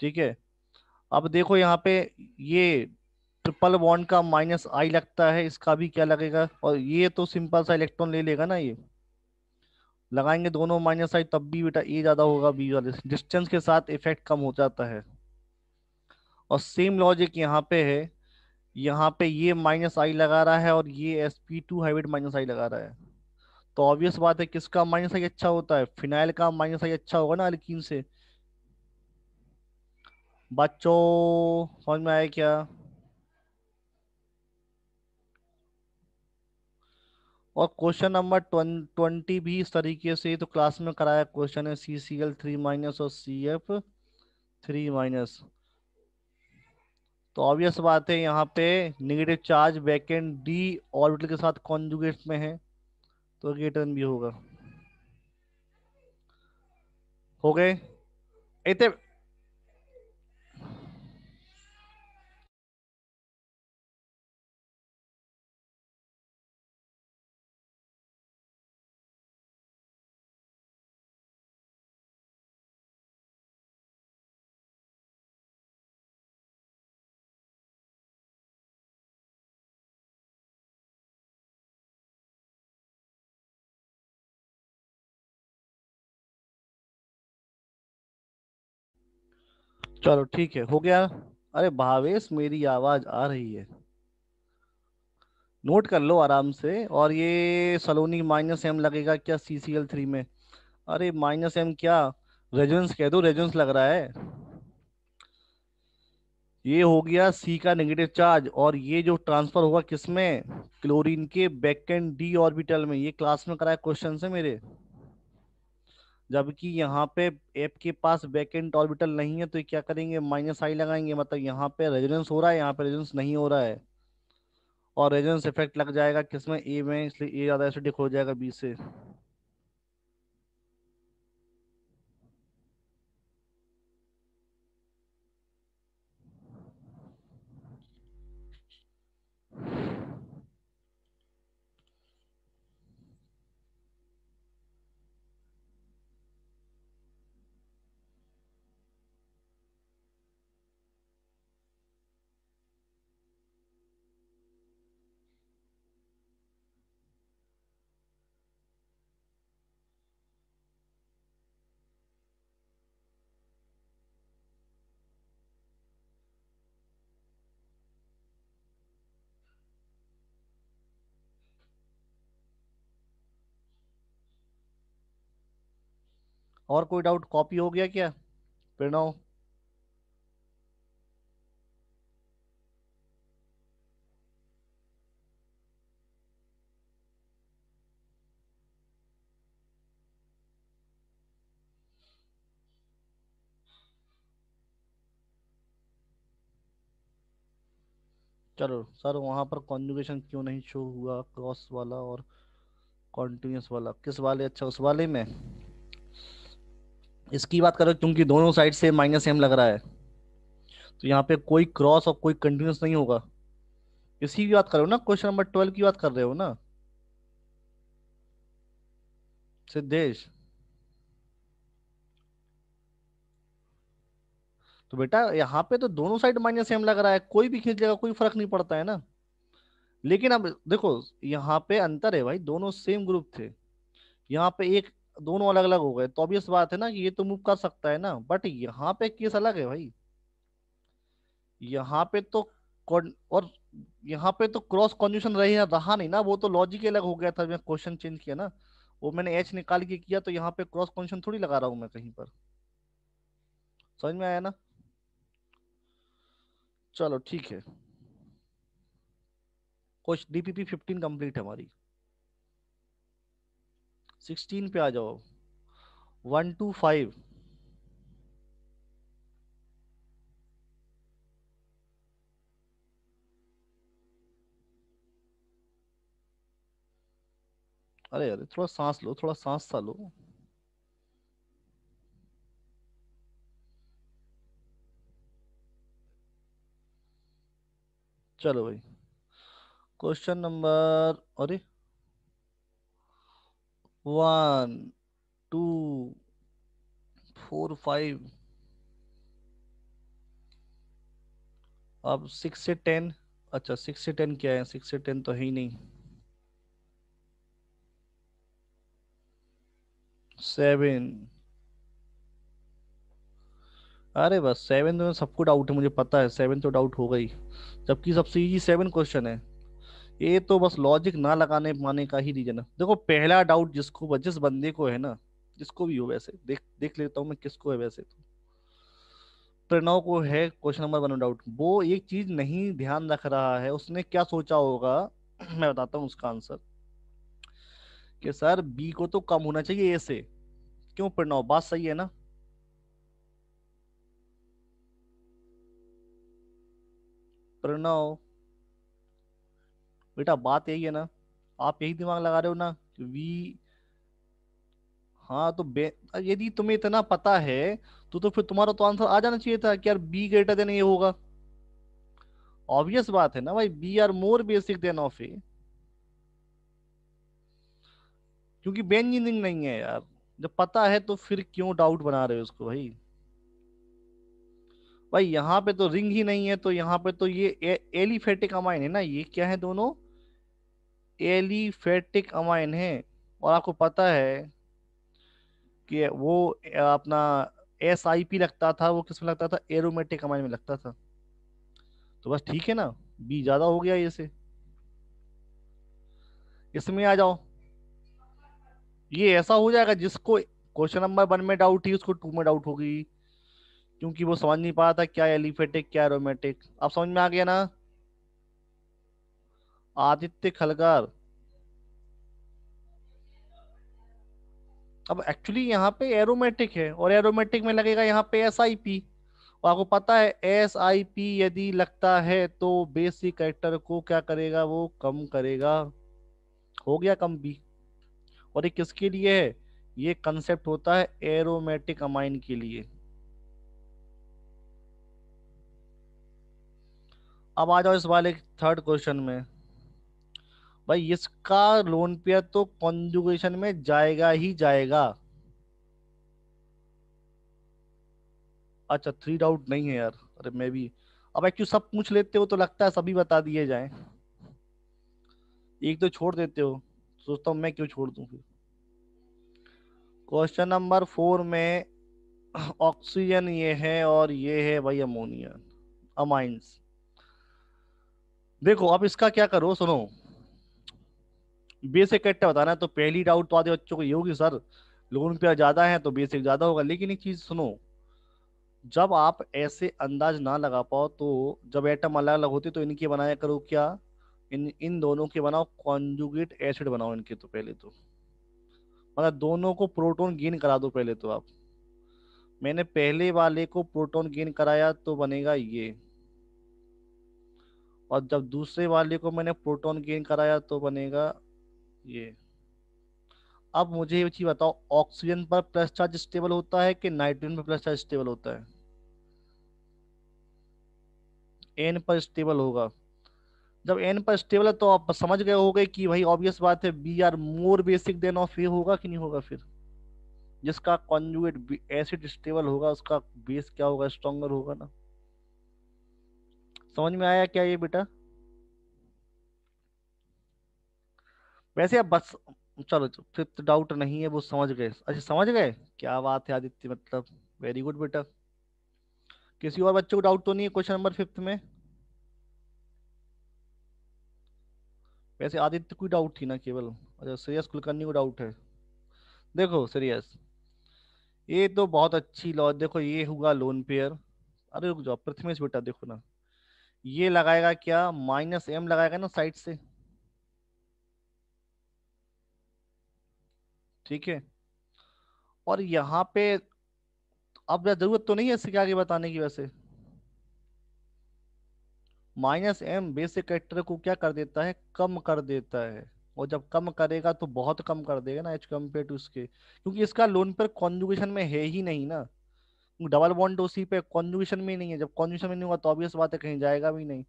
ठीक है अब देखो यहाँ पे ये ट्रिपल बॉन्ड का माइनस आई लगता है इसका भी क्या लगेगा और ये तो सिंपल सा इलेक्ट्रॉन ले लेगा ना ये लगाएंगे दोनों माइनस आई तब भी बेटा ए ज्यादा होगा बी वाले डिस्टेंस के साथ इफेक्ट कम हो जाता है और सेम लॉजिक यहाँ पे है यहाँ पे ये माइनस आई लगा रहा है और ये S P two hybrid minus I लगा रहा है तो ऑब्वियस बात है किसका माइनस आई अच्छा होता है फिनाइल का माइनस आई अच्छा होगा ना अल्किन से बच्चों समझ में आया क्या और क्वेश्चन नंबर ट्वेंटी भी इस तरीके से तो क्लास में कराया क्वेश्चन है C C L three minus और सी एफ थ्री माइनस तो ऑब्वियस बात है यहाँ पे negative charge and D orbital के साथ कॉन्जुगेट में है तो रिटर्न भी होगा हो गए इतने चलो ठीक है हो गया अरे भावेश मेरी आवाज आ रही है नोट कर लो आराम से और ये सलोनी माइनस एम लगेगा क्या सी सी एल थ्री में अरे माइनस एम क्या रेजोनेंस कह दो रेजोनेंस लग रहा है ये हो गया सी का नेगेटिव चार्ज और ये जो ट्रांसफर होगा किसमें क्लोरीन के बैकेंड डी ऑर्बिटल में ये क्लास में कराया क्वेश्चन से मेरे जबकि यहाँ पे एप के पास बैकेंड ऑर्बिटल नहीं है तो क्या करेंगे माइनस आई लगाएंगे मतलब यहाँ पे रेजोनेंस हो रहा है यहाँ पे रेजोनेंस नहीं हो रहा है और रेजोनेंस इफेक्ट लग जाएगा किसमें ए में इसलिए ए ज़्यादा एसिडिक हो जाएगा बी से और कोई डाउट कॉपी हो गया क्या प्रणव चलो सर वहां पर कॉन्जुगेशन क्यों नहीं शो हुआ क्रॉस वाला और कॉन्टिन्यूस वाला किस वाले अच्छा उस वाले में इसकी बात करो क्योंकि दोनों साइड से माइनस एम लग रहा है तो यहाँ पे कोई क्रॉस और कोई कंटिन्यूस नहीं होगा इसी की बात करो ना क्वेश्चन नंबर ट्वेल्व की बात कर रहे हो ना सिद्धेश तो बेटा यहाँ पे तो दोनों साइड माइनस एम लग रहा है कोई भी खींच लेगा कोई फर्क नहीं पड़ता है ना लेकिन अब देखो यहाँ पे अंतर है भाई दोनों सेम ग्रुप थे यहाँ पे एक दोनों अलग अलग हो गए तो ऑब्वियस बात है ना कि ये तो मूव कर सकता है ना बट यहाँ पे केस अलग है भाई यहाँ पे तो और यहाँ पे तो क्रॉस कॉन्जुशन रही है रहा नहीं ना वो तो लॉजिक अलग हो गया था क्वेश्चन चेंज किया ना वो मैंने एच निकाल के किया तो यहाँ पे क्रॉस कॉन्जुशन थोड़ी लगा रहा हूँ मैं कहीं पर समझ में आया ना चलो ठीक है कुछ डीपीपी फिफ्टीन कंप्लीट है हमारी सिक्सटीन पे आ जाओ वन टू फाइव अरे अरे थोड़ा सांस लो थोड़ा सांस सा लो चलो भाई क्वेश्चन नंबर अरे वन टू फोर फाइव अब सिक्स से टेन अच्छा सिक्स से टेन क्या है सिक्स से टेन तो है ही नहीं सेवन अरे बस सेवन तो सबको डाउट है मुझे पता है सेवन तो डाउट हो गई जबकि सबसे ईजी सेवन क्वेश्चन है ये तो बस लॉजिक ना लगाने माने का ही रीजन है देखो पहला डाउट जिसको जिस बंदे को है ना जिसको भी हो वैसे देख देख लेता हूँ मैं किसको है वैसे तो प्रणव को है क्वेश्चन नंबर वन डाउट वो एक चीज नहीं ध्यान रख रहा है उसने क्या सोचा होगा [clears throat] मैं बताता हूँ उसका आंसर कि सर बी को तो कम होना चाहिए ए से क्यों प्रणव बात सही है ना प्रणव बेटा बात यही है ना आप यही दिमाग लगा रहे हो ना वी हाँ तो यदि तुम्हें इतना पता है तो तो फिर तुम्हारा तो आंसर आ जाना चाहिए था कि यार बी ग्रेटर देन ये होगा ऑब्वियस बात है ना भाई B are more basic than of A क्योंकि बेंच नहीं है यार जब पता है तो फिर क्यों डाउट बना रहे हो उसको भाई भाई यहाँ पे तो रिंग ही नहीं है तो यहाँ पे तो ये एलिफेटिक अमाइन है ना ये क्या है दोनों एलिफेटिक अमाइन है और आपको पता है कि वो अपना एस आई पी लगता था वो किसमें लगता था एरोमेटिक अमाइन में लगता था तो बस ठीक है ना बी ज्यादा हो गया ये से इसमें आ जाओ ये ऐसा हो जाएगा जिसको क्वेश्चन नंबर वन में डाउट ही उसको टू में डाउट होगी क्योंकि वो समझ नहीं पा रहा था क्या एलिफेटिक क्या एरोमेटिक अब समझ में आ गया ना आदित्य खलगार अब एक्चुअली यहाँ पे एरोमेटिक है और एरोमेटिक में लगेगा यहाँ पे एस आई पी और आपको पता है एस आई पी यदि लगता है तो बेसिक कैरेक्टर को क्या करेगा वो कम करेगा हो गया कम भी और ये किसके लिए है ये कंसेप्ट होता है एरोमेटिक अमाइन के लिए अब आ जाओ इस वाले थर्ड क्वेश्चन में भाई इसका लोन पेयर तो कॉन्जुगेशन में जाएगा ही जाएगा अच्छा थ्री डाउट नहीं है यार अरे मैं भी अब एक्चुअली सब पूछ लेते हो तो लगता है सभी बता दिए जाए एक तो छोड़ देते हो सोचता हूँ मैं क्यों छोड़ दू फिर क्वेश्चन नंबर फोर में ऑक्सीजन ये है और ये है भाई अमोनिया अमाइंस देखो अब इसका क्या करो सुनो बेसिक इकट्ठा बताना तो पहली डाउट तो आते बच्चों को ये होगी सर लोन पे ज्यादा है तो बेसिक ज्यादा होगा लेकिन एक चीज सुनो जब आप ऐसे अंदाज ना लगा पाओ तो जब एटम अलग अलग होते तो इनके बनाया करो क्या इन इन दोनों के बनाओ कॉन्जुगेट एसिड बनाओ इनके तो पहले तो मतलब दोनों को प्रोटोन गेन करा दो पहले तो आप मैंने पहले वाले को प्रोटोन गेन कराया तो बनेगा ये और जब दूसरे वाले को मैंने प्रोटोन गेन कराया तो बनेगा ये अब मुझे ये चीज बताओ ऑक्सीजन पर प्लस चार्ज स्टेबल होता है कि नाइट्रोजन पर प्लस चार्ज स्टेबल होता है एन पर स्टेबल होगा जब एन पर स्टेबल है तो आप समझ गए हो कि भाई ऑब्वियस बात है B are more basic than of A होगा कि नहीं होगा फिर जिसका कॉन्जुएट एसिड स्टेबल होगा उसका बेस क्या होगा स्ट्रॉन्गर होगा ना समझ में आया क्या ये बेटा वैसे अब बस चलो फिफ्थ डाउट तो नहीं है वो समझ गए अच्छा समझ गए क्या बात है आदित्य मतलब वेरी गुड बेटा किसी और बच्चों को डाउट तो नहीं है क्वेश्चन नंबर फिफ्थ में वैसे आदित्य को डाउट थी ना केवल अच्छा श्रेयस कुलकर्णी को डाउट है देखो श्रेयस ये तो बहुत अच्छी लॉ देखो ये हुआ लोन पेयर अरे रुक जाओ प्रथमेश बेटा देखो ना ये लगाएगा क्या माइनस एम लगाएगा ना साइड से ठीक है और यहाँ पे अब जरूरत तो नहीं है इसके आगे बताने की वैसे माइनस एम बेसिक फैक्टर को क्या कर देता है कम कर देता है और जब कम करेगा तो बहुत कम कर देगा ना एच कम्पेयर टू उसके क्योंकि इसका लोन पर कॉन्जुगेशन में है ही नहीं ना डबल बॉन्ड उसी पे कॉन्जुगेशन में नहीं है जब कॉन्जुगेशन में नहीं होगा तो ऑब्वियस बात है कहीं जाएगा भी नहीं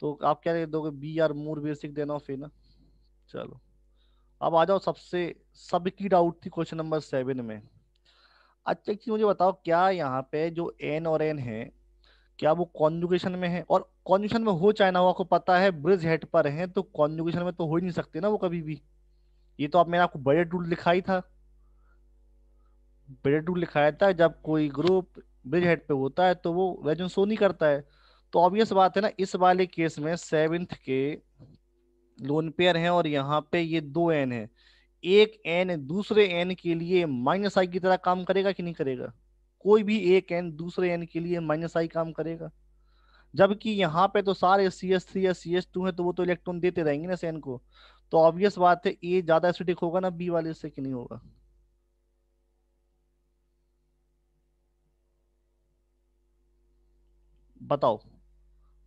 तो आप क्या दोगे बी आर मोर बेसिक देना फिर ना चलो अब आ जाओ सबसे सबकी डाउट थी क्वेश्चन नंबर सेवन में अच्छा चीज मुझे बताओ क्या यहाँ पे जो एन और एन है क्या वो कॉन्जुगेशन में है और कॉन्जुगेशन में हो चाहे ना हो आपको पता है ब्रिज हेड पर है तो कॉन्जुगेशन में तो हो ही नहीं सकते ना वो कभी भी ये तो आप मैंने आपको बजट टूल लिखा ही था बजट टूल लिखाया था जब कोई ग्रुप ब्रिज हेड पे होता है तो वो रेजन सो नहीं करता है तो ऑब्वियस बात है ना इस वाले केस में सेवेंथ के लोन पेयर है और यहाँ पे ये दो एन है एक एन दूसरे एन के लिए माइनस आई की तरह काम करेगा कि नहीं करेगा कोई भी एक एन दूसरे एन के लिए माइनस आई काम करेगा जबकि यहाँ पे तो सारे सी एस थ्री या सी एस टू है तो वो तो इलेक्ट्रॉन देते रहेंगे ना एन को तो ऑब्वियस बात है ए ज्यादा एसिडिक होगा ना बी वाले से कि नहीं होगा बताओ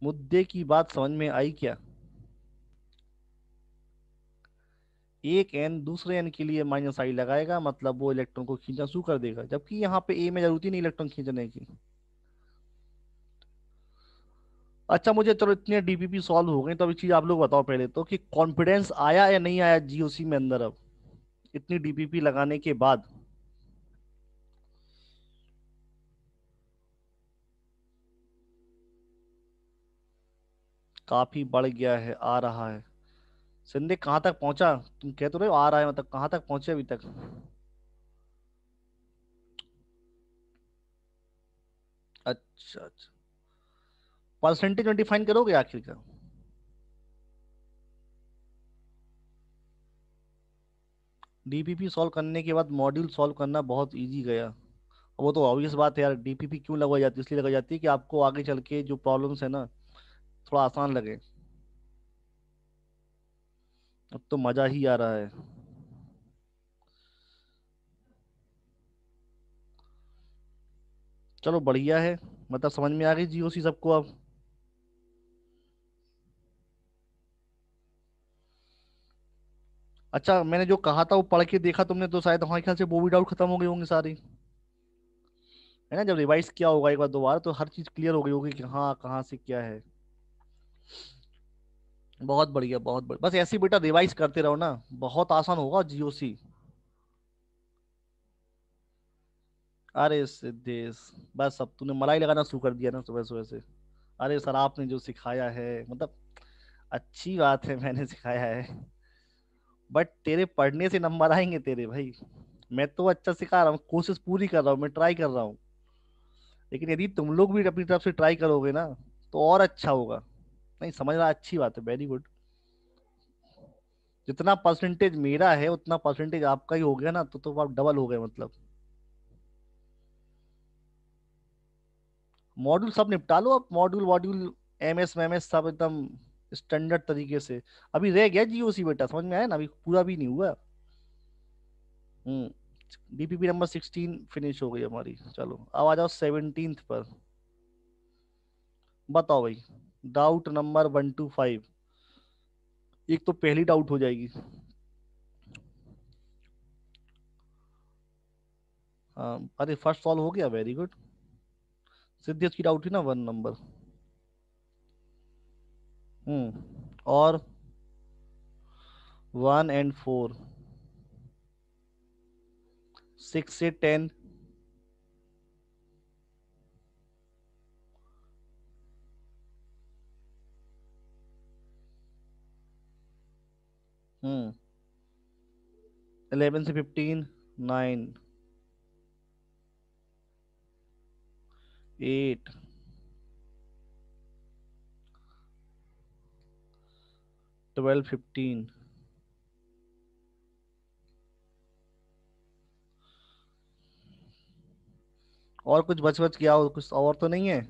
मुद्दे की बात समझ में आई क्या एक एन दूसरे एन के लिए माइनस आई लगाएगा मतलब वो इलेक्ट्रॉन को खींचना शुरू कर देगा जबकि यहाँ पे ए में जरूरत ही नहीं इलेक्ट्रॉन खींचने की अच्छा मुझे चलो इतने डीपीपी सॉल्व हो गए तो अभी चीज आप लोग बताओ पहले तो कि कॉन्फिडेंस आया या नहीं आया जीओसी में अंदर अब इतनी डीपीपी लगाने के बाद काफी बढ़ गया है आ रहा है संदीप कहाँ तक पहुंचा तुम कह तो रहे हो आ रहा है मतलब कहाँ तक पहुंचे अभी तक अच्छा अच्छा परसेंटेज में डिफाइन करोगे आखिर का डीपीपी सॉल्व करने के बाद मॉड्यूल सॉल्व करना बहुत इजी गया वो तो ऑब्वियस बात है यार डीपीपी क्यों लगवाई जाती है इसलिए लगाई जाती है कि आपको आगे चल के जो प्रॉब्लम्स है ना थोड़ा आसान लगे अब तो मजा ही आ रहा है चलो बढ़िया है मतलब समझ में आ गई जीओसी सबको अब अच्छा मैंने जो कहा था वो पढ़ के देखा तुमने तो शायद हमारे ख्याल से वो भी डाउट खत्म हो गए होंगे सारी है ना जब रिवाइज किया होगा एक बार दोबारा तो हर चीज क्लियर हो गई होगी कि हाँ कहाँ से क्या है बहुत बढ़िया बहुत बढ़िया बस ऐसी बेटा रिवाइज करते रहो ना बहुत आसान होगा जीओसी अरे सिद्धेश बस अब तूने मलाई लगाना शुरू कर दिया ना सुबह सुबह से अरे सर आपने जो सिखाया है मतलब अच्छी बात है मैंने सिखाया है बट तेरे पढ़ने से नंबर आएंगे तेरे भाई मैं तो अच्छा सिखा रहा हूँ कोशिश पूरी कर रहा हूँ मैं ट्राई कर रहा हूँ लेकिन यदि तुम लोग भी अपनी तरफ से ट्राई करोगे ना तो और अच्छा होगा नहीं समझ रहा अच्छी बात है वेरी गुड जितना परसेंटेज मेरा है उतना परसेंटेज आपका ही हो गया ना तो तो आप डबल हो गए मतलब मॉड्यूल सब निपटा लो आप मॉड्यूल वॉड्यूल एम एस एम एस सब एकदम स्टैंडर्ड तरीके से अभी रह गया जी उसी बेटा समझ में आया ना अभी पूरा भी नहीं हुआ hmm DPP number sixteen finish हो गई हमारी चलो अब आ जाओ सेवनटीन पर बताओ भाई doubt number one two five एक तो पहली डाउट हो जाएगी आ, हाँ, अरे फर्स्ट सॉल्व हो गया वेरी गुड सिद्धेश की डाउट ही ना वन नंबर हम्म और वन एंड फोर सिक्स से टेन हम्म इलेवन से fifteen nine eight twelve fifteen और कुछ बच बच किया और कुछ और तो नहीं है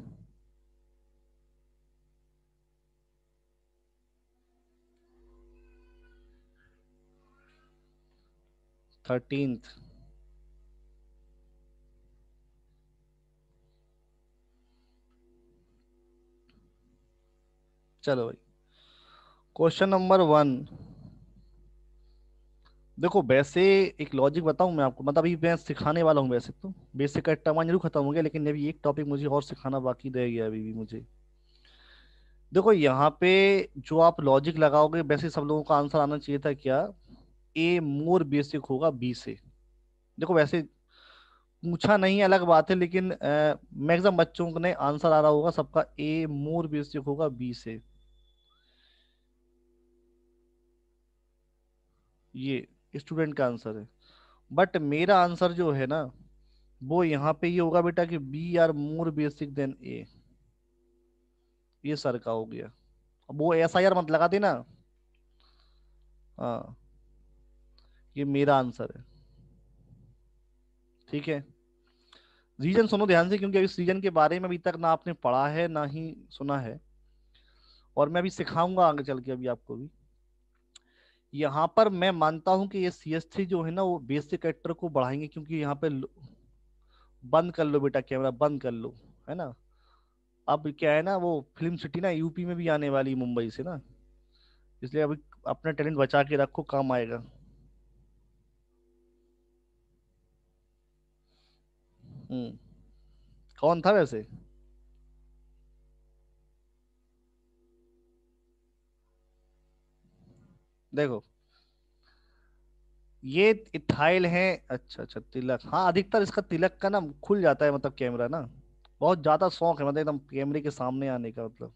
थर्टींथ चलो भाई क्वेश्चन नंबर वन देखो वैसे एक लॉजिक बताऊं मैं आपको मतलब अभी मैं सिखाने वाला हूं वैसे तो बेसिक का टर्म जरूर खत्म हो गया लेकिन अभी एक टॉपिक मुझे और सिखाना बाकी रह गया अभी भी मुझे देखो यहाँ पे जो आप लॉजिक लगाओगे वैसे सब लोगों का आंसर आना चाहिए था क्या ए मोर बेसिक होगा बी से देखो वैसे पूछा नहीं अलग बात है लेकिन मैक्सिमम बच्चों ने आंसर आ रहा होगा सबका ए मोर बेसिक होगा बी से ये स्टूडेंट का आंसर है बट मेरा आंसर जो है ना वो यहाँ पे ये होगा बेटा कि B are more basic than A ये सर का हो गया अब वो एस आई आर मत लगा देना हाँ ये मेरा आंसर है ठीक है रीजन सुनो ध्यान से क्योंकि इस रीजन के बारे में अभी तक ना आपने पढ़ा है ना ही सुना है और मैं अभी सिखाऊंगा आगे चल के अभी आपको भी यहाँ पर मैं मानता हूं कि ये सी एस जो है ना वो बेसिक एक्टर को बढ़ाएंगे क्योंकि यहाँ पे बंद कर लो बेटा कैमरा बंद कर लो है ना अब क्या है ना वो फिल्म सिटी ना यूपी में भी आने वाली मुंबई से ना इसलिए अभी अपना टैलेंट बचा के रखो काम आएगा हम्म। कौन था वैसे देखो ये इथाइल है अच्छा अच्छा तिलक हाँ अधिकतर इसका तिलक का ना खुल जाता है मतलब कैमरा ना बहुत ज्यादा शौक है मतलब एकदम कैमरे के सामने आने का मतलब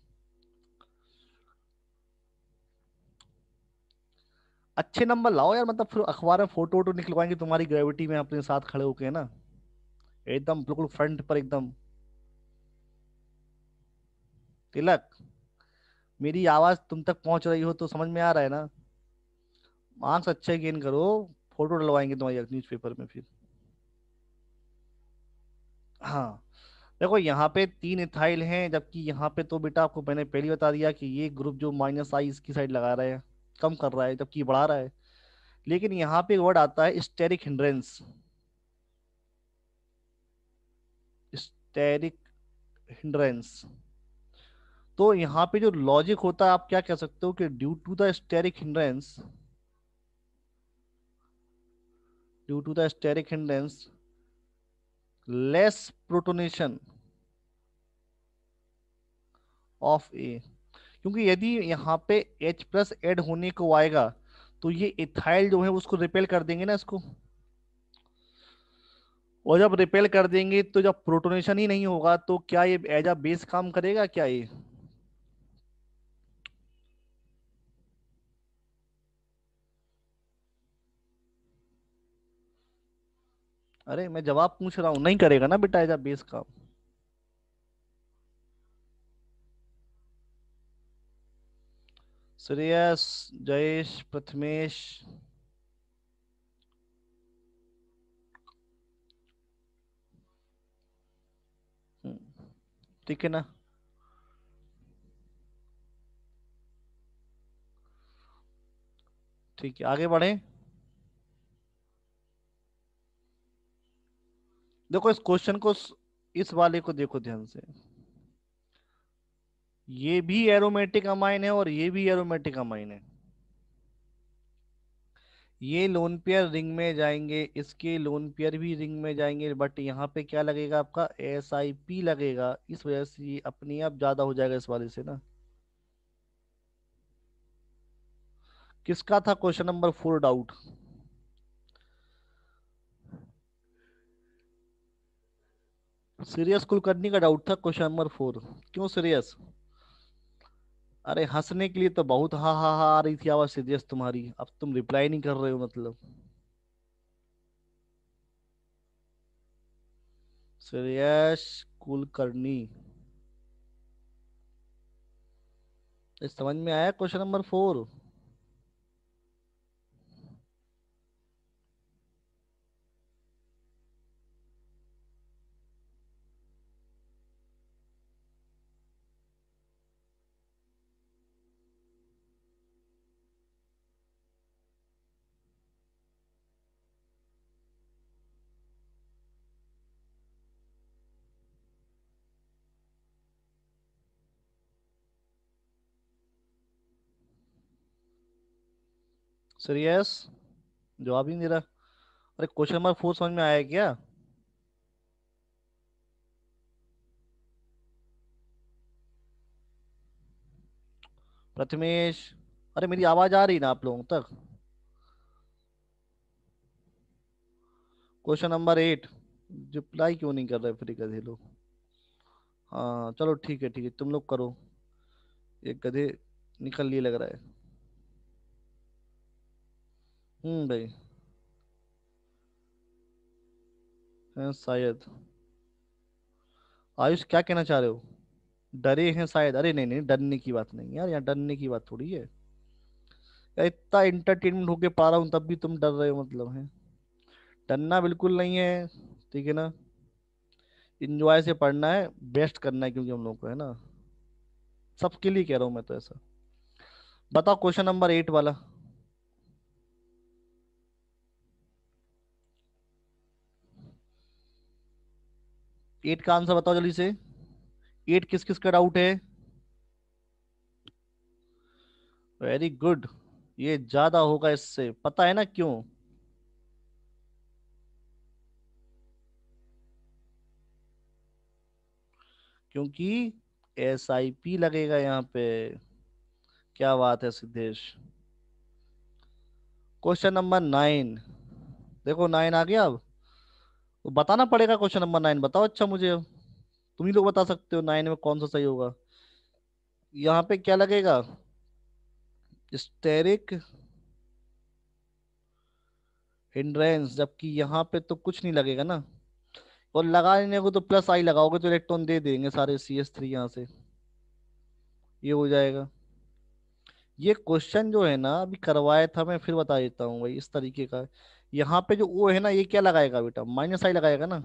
अच्छे नंबर लाओ यार मतलब फिर अखबार में फोटो वोटो निकलवाएंगे तुम्हारी ग्रेविटी में अपने साथ खड़े होके ना एकदम बिल्कुल फ्रंट पर एकदम तिलक मेरी आवाज तुम तक पहुंच रही हो तो समझ में आ रहा है ना मार्क्स अच्छे गेन करो फोटो डलवाएंगे तुम्हारी न्यूज पेपर में फिर हाँ देखो यहाँ पे तीन इथाइल हैं जबकि यहाँ पे तो बेटा आपको मैंने पहले बता दिया कि ये ग्रुप जो माइनस आई इसकी साइड लगा रहा है कम कर रहा है जबकि बढ़ा रहा है लेकिन यहाँ पे वर्ड आता है स्टेरिक हिंड्रेंस स्टेरिक हिंड्रेंस तो यहाँ पे जो लॉजिक होता है आप क्या कह सकते हो कि due to the steric hindrance due to the steric hindrance less protonation of A क्योंकि यदि यहाँ पे H प्लस एड होने को आएगा तो ये इथाइल जो है उसको रिपेल कर देंगे ना इसको और जब रिपेल कर देंगे तो जब प्रोटोनेशन ही नहीं होगा तो क्या ये एज अ बेस काम करेगा क्या ये अरे मैं जवाब पूछ रहा हूं नहीं करेगा ना बेटा एज अ बेस काम श्रेयस जयेश प्रथमेश ठीक है ना ठीक है आगे बढ़े देखो इस क्वेश्चन को इस वाले को देखो ध्यान से ये भी एरोमेटिक अमाइन है और ये भी एरोमेटिक अमाइन है ये लोन पेयर रिंग में जाएंगे इसके लोन पेयर भी रिंग में जाएंगे बट यहाँ पे क्या लगेगा आपका एस आई पी लगेगा इस वजह से ये अपने आप ज्यादा हो जाएगा इस वाले से ना किसका था question number four doubt serious Kulkarni का डाउट था क्वेश्चन नंबर फोर क्यों सीरियस अरे हंसने के लिए तो बहुत हा हा हा आ रही थी आवाज सीरियस तुम्हारी अब तुम रिप्लाई नहीं कर रहे हो मतलब श्रेयस कुलकर्णी समझ में आया question number four sir yes जवाब ही नहीं रहा अरे क्वेश्चन नंबर फोर समझ में आया क्या प्रथमेश अरे मेरी आवाज आ रही ना आप लोगों तक क्वेश्चन नंबर एट रिप्लाई क्यों नहीं कर रहे फिर गधे लोग हाँ चलो ठीक है ठीक है तुम लोग करो ये गधे निकल लिए लग रहा है हम्म भाई हैं शायद आयुष क्या कहना चाह रहे हो डरे हैं शायद अरे नहीं नहीं डरने की बात नहीं यार यहाँ डरने की बात थोड़ी है इतना एंटरटेनमेंट होके पा रहा हूँ तब भी तुम डर रहे हो मतलब है डरना बिल्कुल नहीं है ठीक है ना इंजॉय से पढ़ना है बेस्ट करना है क्योंकि हम लोग को है ना सबके लिए कह रहा हूँ मैं तो ऐसा बताओ क्वेश्चन नंबर एट वाला एट का आंसर बताओ जल्दी से एट किस किस का डाउट है वेरी गुड ये ज्यादा होगा इससे पता है ना क्यों क्योंकि एस आई पी लगेगा यहाँ पे क्या बात है सिद्धेश क्वेश्चन नंबर नाइन देखो नाइन आ गया अब तो बताना पड़ेगा क्वेश्चन नंबर नाइन बताओ अच्छा मुझे तुम ही लोग बता सकते हो नाइन में कौन सा सही होगा यहाँ पे क्या लगेगा स्टेरिक हिंड्रेंस जबकि यहाँ पे तो कुछ नहीं लगेगा ना और लगाने को तो प्लस आई लगाओगे तो इलेक्ट्रॉन दे देंगे सारे सी एस थ्री यहाँ से ये हो जाएगा ये क्वेश्चन जो है ना अभी करवाया था मैं फिर बता देता हूँ भाई इस तरीके का यहाँ पे जो ओ है ना ये क्या लगाएगा बेटा माइनस आई लगाएगा ना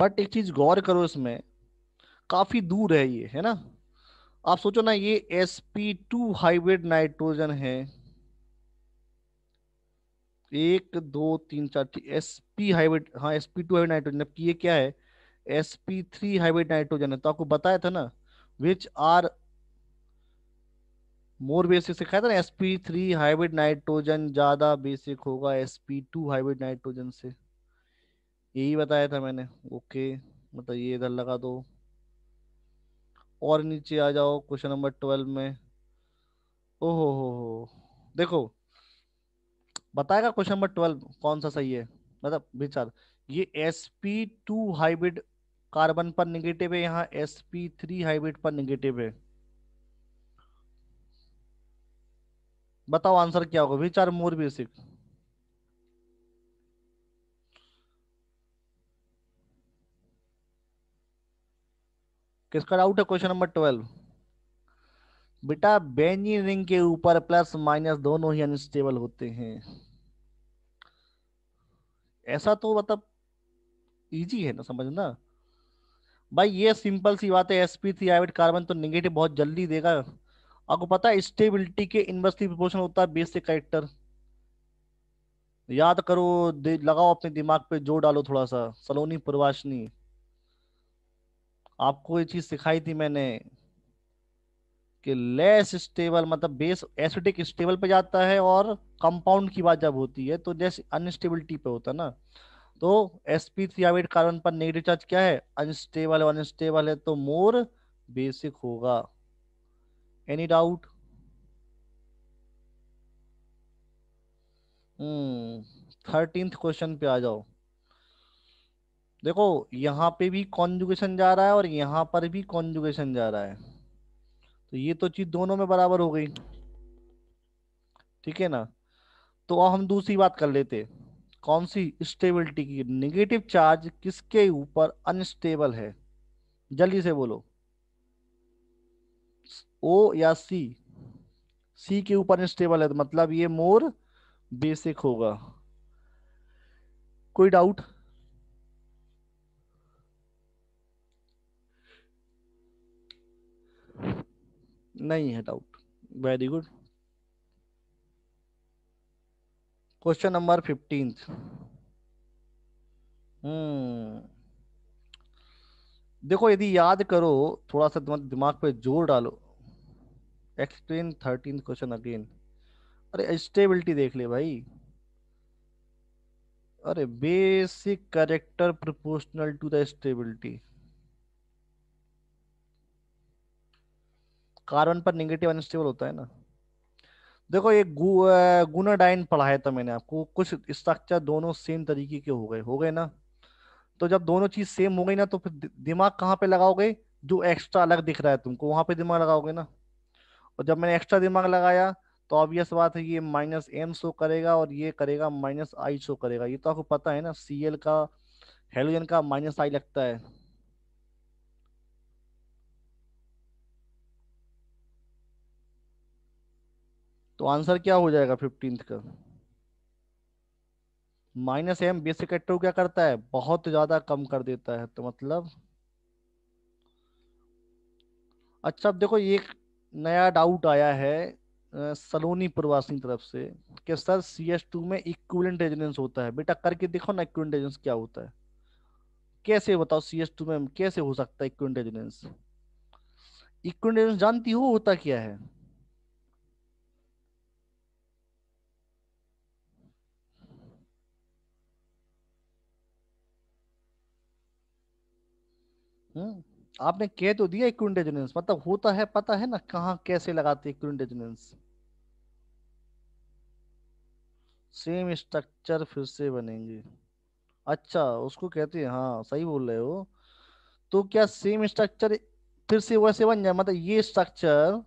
बट एक चीज गौर करो इसमें काफी दूर है ये है ना आप सोचो ना ये S P two hybrid nitrogen है एक दो तीन चार एस पी हाइब्रिड हाँ S P two hybrid nitrogen जबकि ये क्या है S P three hybrid nitrogen है तो आपको बताया था ना which are मोर बेसिक से कहते हैं S P three hybrid nitrogen ज्यादा बेसिक होगा S P two hybrid nitrogen से यही बताया था मैंने ओके मतलब ये इधर लगा दो और नीचे आ जाओ क्वेश्चन नंबर ट्वेल्व में ओहो हो हो देखो बताएगा क्वेश्चन नंबर ट्वेल्व कौन सा सही है मतलब विचार ये S P two hybrid carbon पर निगेटिव है यहाँ sp3 हाइब्रिड पर निगेटिव है बताओ आंसर क्या होगा विच आर मोर बेसिक किसका डाउट है क्वेश्चन नंबर ट्वेल्व बेटा बेंजी रिंग के ऊपर प्लस माइनस दोनों ही अनस्टेबल होते हैं ऐसा तो मतलब इजी है ना समझना भाई ये सिंपल सी बात है एसपी थ्री हाइब्रिड कार्बन तो निगेटिव बहुत जल्दी देगा आपको पता है स्टेबिलिटी के इन्वर्सली प्रोपोर्शन होता है बेसिक कैरेक्टर याद करो लगाओ अपने दिमाग पे जोर डालो थोड़ा सा सलोनी प्रवासनी आपको ये चीज सिखाई थी मैंने कि लेस स्टेबल मतलब बेस एसिडिक स्टेबल पे जाता है और कंपाउंड की बात जब होती है तो जैसे अनस्टेबिलिटी पे होता है ना तो sp कार्बन पर नेगेटिव चार्ज क्या है अनस्टेबल है अनस्टेबल है तो मोर बेसिक होगा एनी डाउट थर्टींथ क्वेश्चन पे आ जाओ देखो यहां पे भी कॉन्जुगेशन जा रहा है और यहां पर भी कॉन्जुगेशन जा रहा है तो ये तो चीज दोनों में बराबर हो गई ठीक है ना तो अब हम दूसरी बात कर लेते कौन सी स्टेबिलिटी की नेगेटिव चार्ज किसके ऊपर अनस्टेबल है जल्दी से बोलो ओ या सी सी के ऊपर अनस्टेबल है तो मतलब ये मोर बेसिक होगा कोई डाउट नहीं है doubt very good question number fifteen देखो यदि याद करो थोड़ा सा दिमाग पे जोर डालो एक्सप्लेन थर्टीन क्वेश्चन अगेन अरे स्टेबिलिटी देख ले भाई अरे basic character proportional to the stability carbon पर निगेटिव अनस्टेबल होता है ना देखो ये गु, गुनाडाइन पढ़ाया था तो मैंने आपको कुछ स्ट्रक्चर दोनों सेम तरीके के हो गए हो गए ना तो जब दोनों चीज सेम हो गई ना तो फिर दिमाग कहाँ पे लगाओगे जो एक्स्ट्रा अलग दिख रहा है तुमको वहां पे दिमाग लगाओगे ना और जब मैंने एक्स्ट्रा दिमाग लगाया तो ऑब्वियस बात है ये माइनस एम शो करेगा और ये करेगा माइनस आई शो करेगा ये तो आपको पता है ना सी एल का हेलोजन का माइनस आई लगता है तो आंसर क्या हो जाएगा फिफ्टीन का माइनस एम बेस इकट्ठे क्या करता है बहुत ज्यादा कम कर देता है तो मतलब अच्छा अब देखो एक नया डाउट आया है सलोनी प्रवासी तरफ से कि सर सी एस टू में इक्विलेंट रेजिडेंस होता है बेटा करके देखो ना इक्विलेंट रेजिडेंस क्या होता है कैसे बताओ सी एस टू में कैसे हो सकता है इक्विलेंट रेजिडेंस इक्विलेंट रेजिडेंस जानती हो होता क्या है हम्म। आपने कह तो दिया इक्विन मतलब होता है पता है ना कहा कैसे लगाते इक्विन सेम स्ट्रक्चर फिर से बनेंगे अच्छा उसको कहते हैं हाँ सही बोल रहे हो तो क्या सेम स्ट्रक्चर फिर से वैसे बन जाए मतलब ये स्ट्रक्चर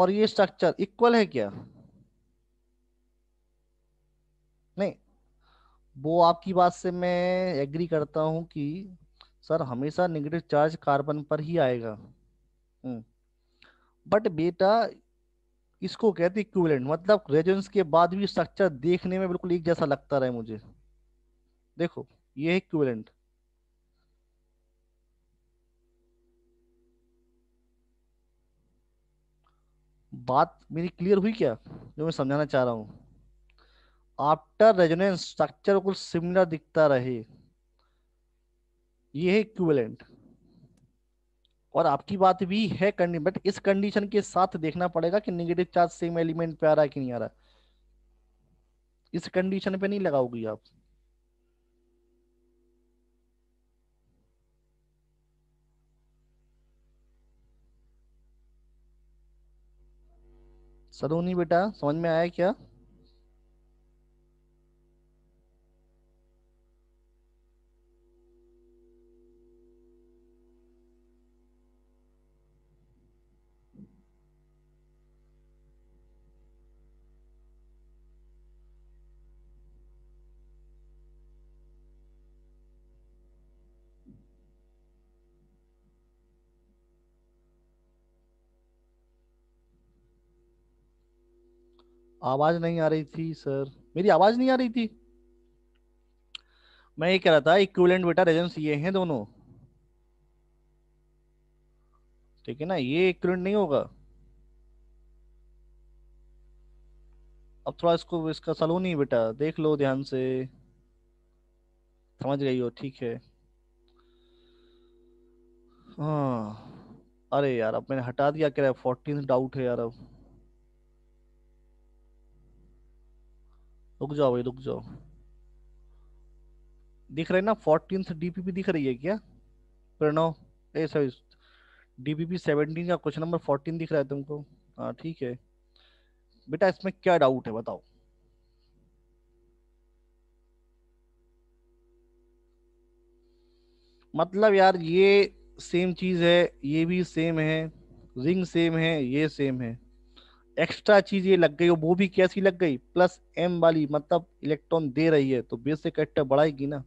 और ये स्ट्रक्चर इक्वल है क्या वो आपकी बात से मैं एग्री करता हूँ कि सर हमेशा निगेटिव चार्ज कार्बन पर ही आएगा बट हम्म। बेटा इसको कहते इक्विवेलेंट मतलब रेजोनेंस के बाद भी स्ट्रक्चर देखने में बिल्कुल एक जैसा लगता रहे मुझे देखो ये है इक्विवेलेंट बात मेरी क्लियर हुई क्या जो मैं समझाना चाह रहा हूँ आफ्टर रेजोनेंस स्ट्रक्चर को सिमिलर दिखता रहे ये है इक्विवेलेंट और आपकी बात भी है कंडीशन बट इस कंडीशन के साथ देखना पड़ेगा कि नेगेटिव चार्ज सेम एलिमेंट पे आ रहा है कि नहीं आ रहा इस कंडीशन पे नहीं लगाओगी आप सलोनी बेटा समझ में आया क्या आवाज नहीं आ रही थी सर मेरी आवाज नहीं आ रही थी मैं ये कह रहा था इक्विवेलेंट बेटा रेजेंस ये हैं दोनों ठीक है ना ये इक्विवेलेंट नहीं होगा अब थोड़ा इसको इसका सलो नहीं बेटा देख लो ध्यान से समझ गई हो ठीक है हाँ अरे यार अब मैंने हटा दिया कह रहा है फोर्टीन डाउट है यार अब रुक जाओ भाई रुक जाओ दिख रहे ना फोर्टीन डीपीपी दिख रही है क्या Pranav uh sorry DPP seventeen का क्वेश्चन नंबर फोर्टीन दिख रहा है तुमको हाँ ठीक है बेटा इसमें क्या डाउट है बताओ मतलब यार ये सेम चीज है ये भी सेम है रिंग सेम है ये सेम है एक्स्ट्रा चीज ये लग गई वो भी कैसी लग गई प्लस एम वाली मतलब इलेक्ट्रॉन दे रही है तो बेसिक एक्टर बढ़ाएगी ना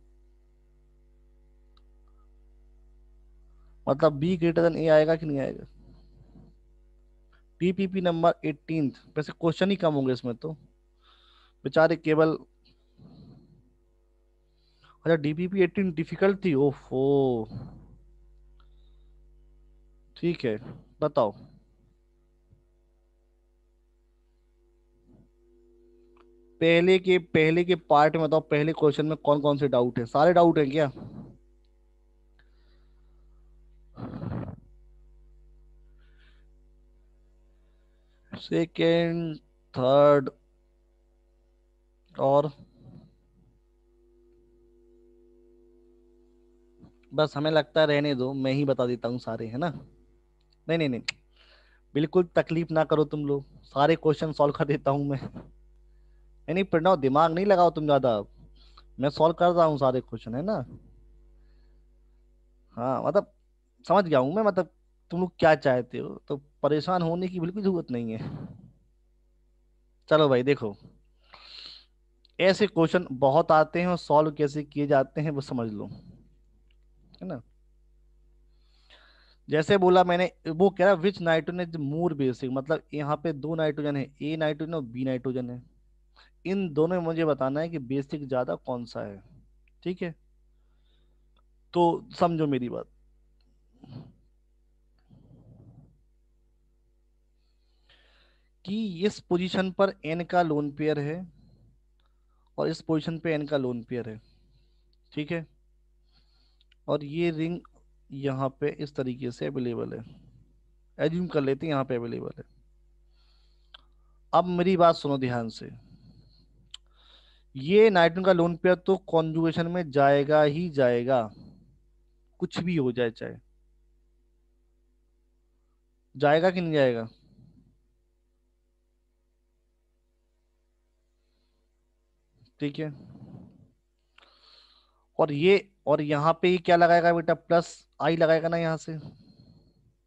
मतलब बी ग्रेटर देन ए आएगा कि नहीं आएगा पीपीपी नंबर एटीन वैसे क्वेश्चन ही कम होंगे इसमें तो बेचारे केवल अच्छा डीपीपी एटीन डिफिकल्ट थी ओफो ठीक है बताओ पहले के पहले के पार्ट में बताओ पहले क्वेश्चन में कौन कौन से डाउट है सारे डाउट है क्या सेकेंड थर्ड और बस हमें लगता है रहने दो मैं ही बता देता हूँ सारे है ना नहीं नहीं नहीं बिल्कुल तकलीफ ना करो तुम लोग सारे क्वेश्चन सॉल्व कर देता हूँ मैं यानी नहीं प्रणव दिमाग नहीं लगाओ तुम ज्यादा मैं सॉल्व कर रहा हूँ सारे क्वेश्चन है ना हाँ मतलब समझ गया हूँ मैं मतलब तुम लोग क्या चाहते हो तो परेशान होने की बिल्कुल जरूरत नहीं है चलो भाई देखो ऐसे क्वेश्चन बहुत आते हैं और सॉल्व कैसे किए जाते हैं वो समझ लो है ना जैसे बोला मैंने वो कह रहा which nitrogen is more basic मतलब यहाँ पे दो नाइट्रोजन है ए नाइट्रोजन और बी नाइट्रोजन है इन दोनों में मुझे बताना है कि बेसिक ज्यादा कौन सा है ठीक है तो समझो मेरी बात कि इस पोजीशन पर एन का लोन पेयर है और इस पोजीशन पे एन का लोन पेयर है ठीक है और ये रिंग यहाँ पे इस तरीके से अवेलेबल है एज्यूम कर लेते हैं यहाँ पे अवेलेबल है अब मेरी बात सुनो ध्यान से ये नाइट्रोजन का लोन पेयर तो कॉन्जुगेशन में जाएगा ही जाएगा कुछ भी हो जाए चाहे जाएगा कि नहीं जाएगा ठीक है और ये और यहां पे ये क्या लगाएगा बेटा प्लस आई लगाएगा ना यहां से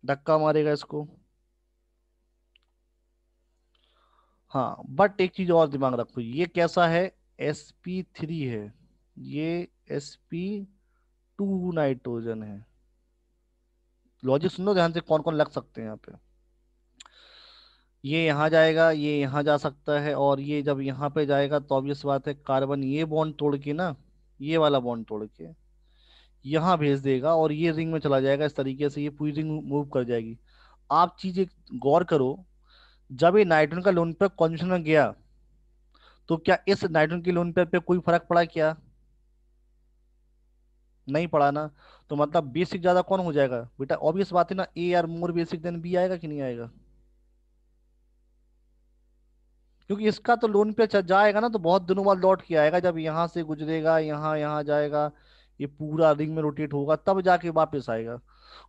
धक्का मारेगा इसको हाँ बट एक चीज और दिमाग रखो ये कैसा है एस पी थ्री है ये एस पी टू नाइट्रोजन है लॉजिक सुन लो ध्यान से कौन कौन लग सकते हैं यहाँ पे ये यहाँ जाएगा ये यहाँ जा सकता है और ये जब यहाँ पे जाएगा तो ऑब्वियस बात है कार्बन ये बॉन्ड तोड़ के ना ये वाला बॉन्ड तोड़ के यहाँ भेज देगा और ये रिंग में चला जाएगा इस तरीके से ये पूरी रिंग मूव कर जाएगी आप चीज एक गौर करो जब ये नाइट्रोजन का लोन पर कॉन्जन में गया तो क्या इस नाइट्रोजन के लोन पेयर पे कोई फर्क पड़ा क्या नहीं पड़ा ना तो मतलब बेसिक ज्यादा कौन हो जाएगा बेटा ऑब्वियस बात है ना A are more basic than B आएगा कि नहीं आएगा क्योंकि इसका तो लोन पे जाएगा ना तो बहुत दिनों बाद लौट के आएगा जब यहाँ से गुजरेगा यहाँ यहाँ जाएगा ये पूरा रिंग में रोटेट होगा तब जाके वापस आएगा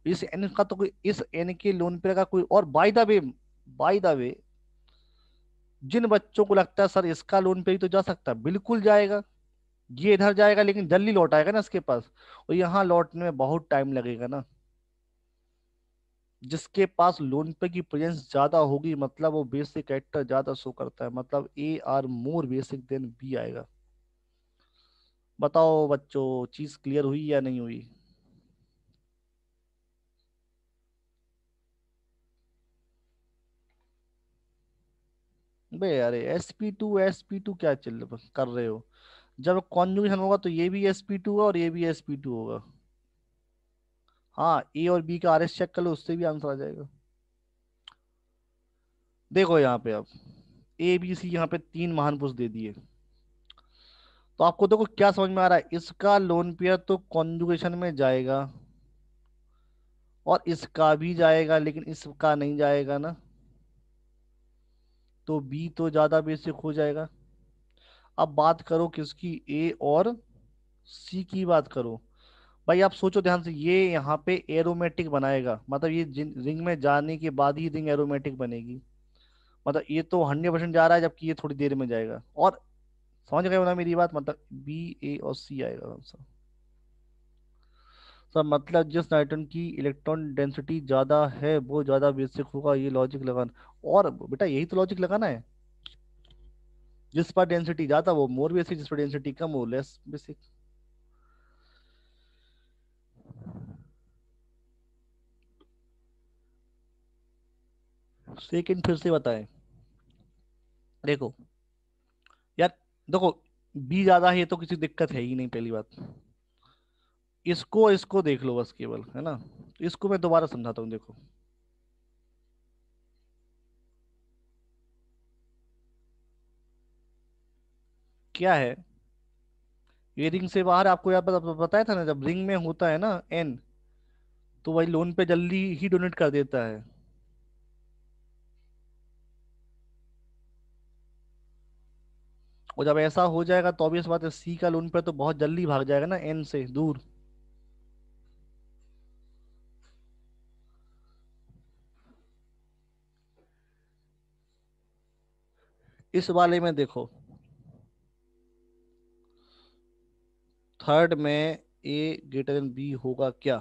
इस एन का तो कोई इस एन के लोन पे का कोई और by the way by the way जिन बच्चों को लगता है सर इसका लोन पे ही तो जा सकता है बिल्कुल जाएगा ये इधर जाएगा लेकिन जल्दी लौट आएगा ना इसके पास और यहाँ लौटने में बहुत टाइम लगेगा ना जिसके पास लोन पे की प्रेजेंस ज्यादा होगी मतलब वो बेसिक कैरेक्टर ज्यादा शो करता है मतलब A are more basic than B आएगा बताओ बच्चों चीज क्लियर हुई या नहीं हुई बे यार S P two S P two क्या चल कर रहे हो जब कॉन्जुगेशन होगा तो ये भी एस पी टू होगा और ये भी एस पी टू होगा हाँ ए और बी का आर एस चेक कर लो उससे भी आंसर आ जाएगा देखो यहाँ पे आप ए बी सी यहाँ पे तीन महान पुरुष दे दिए तो आपको देखो क्या समझ में आ रहा है इसका लोन पेयर तो कॉन्जुगेशन में जाएगा और इसका भी जाएगा लेकिन इसका नहीं जाएगा ना तो बी तो ज्यादा बेसिक हो जाएगा अब बात करो किसकी ए और सी की बात करो भाई आप सोचो ध्यान से ये यहाँ पे एरोमेटिक बनाएगा मतलब ये रिंग में जाने के बाद ही रिंग एरोमेटिक बनेगी मतलब ये तो हंड्रेड परसेंट जा रहा है जबकि ये थोड़ी देर में जाएगा और समझ गए ना मेरी बात मतलब बी ए और सी आएगा आंसर सर मतलब जिस नाइट्रोजन की इलेक्ट्रॉन डेंसिटी ज़्यादा है वो ज़्यादा बेसिक होगा ये लॉजिक लगाना और बेटा यही तो लॉजिक लगाना है जिस पर डेंसिटी ज़्यादा वो मोर बेसिक जिस पर डेंसिटी कम वो लेस बेसिक सेकंड फिर से बताएं देखो यार देखो बी ज़्यादा है तो किसी दिक्कत है ही नहीं पहली बात इसको इसको देख लो बस केवल है ना इसको मैं दोबारा समझाता हूँ देखो क्या है ये रिंग से बाहर आपको यहाँ बताया था ना जब रिंग में होता है ना एन तो वही लोन पे जल्दी ही डोनेट कर देता है और जब ऐसा हो जाएगा तो अभी इस बात है सी का लोन पे तो बहुत जल्दी भाग जाएगा ना एन से दूर इस वाले में देखो थर्ड में ए ग्रेटर देन बी होगा क्या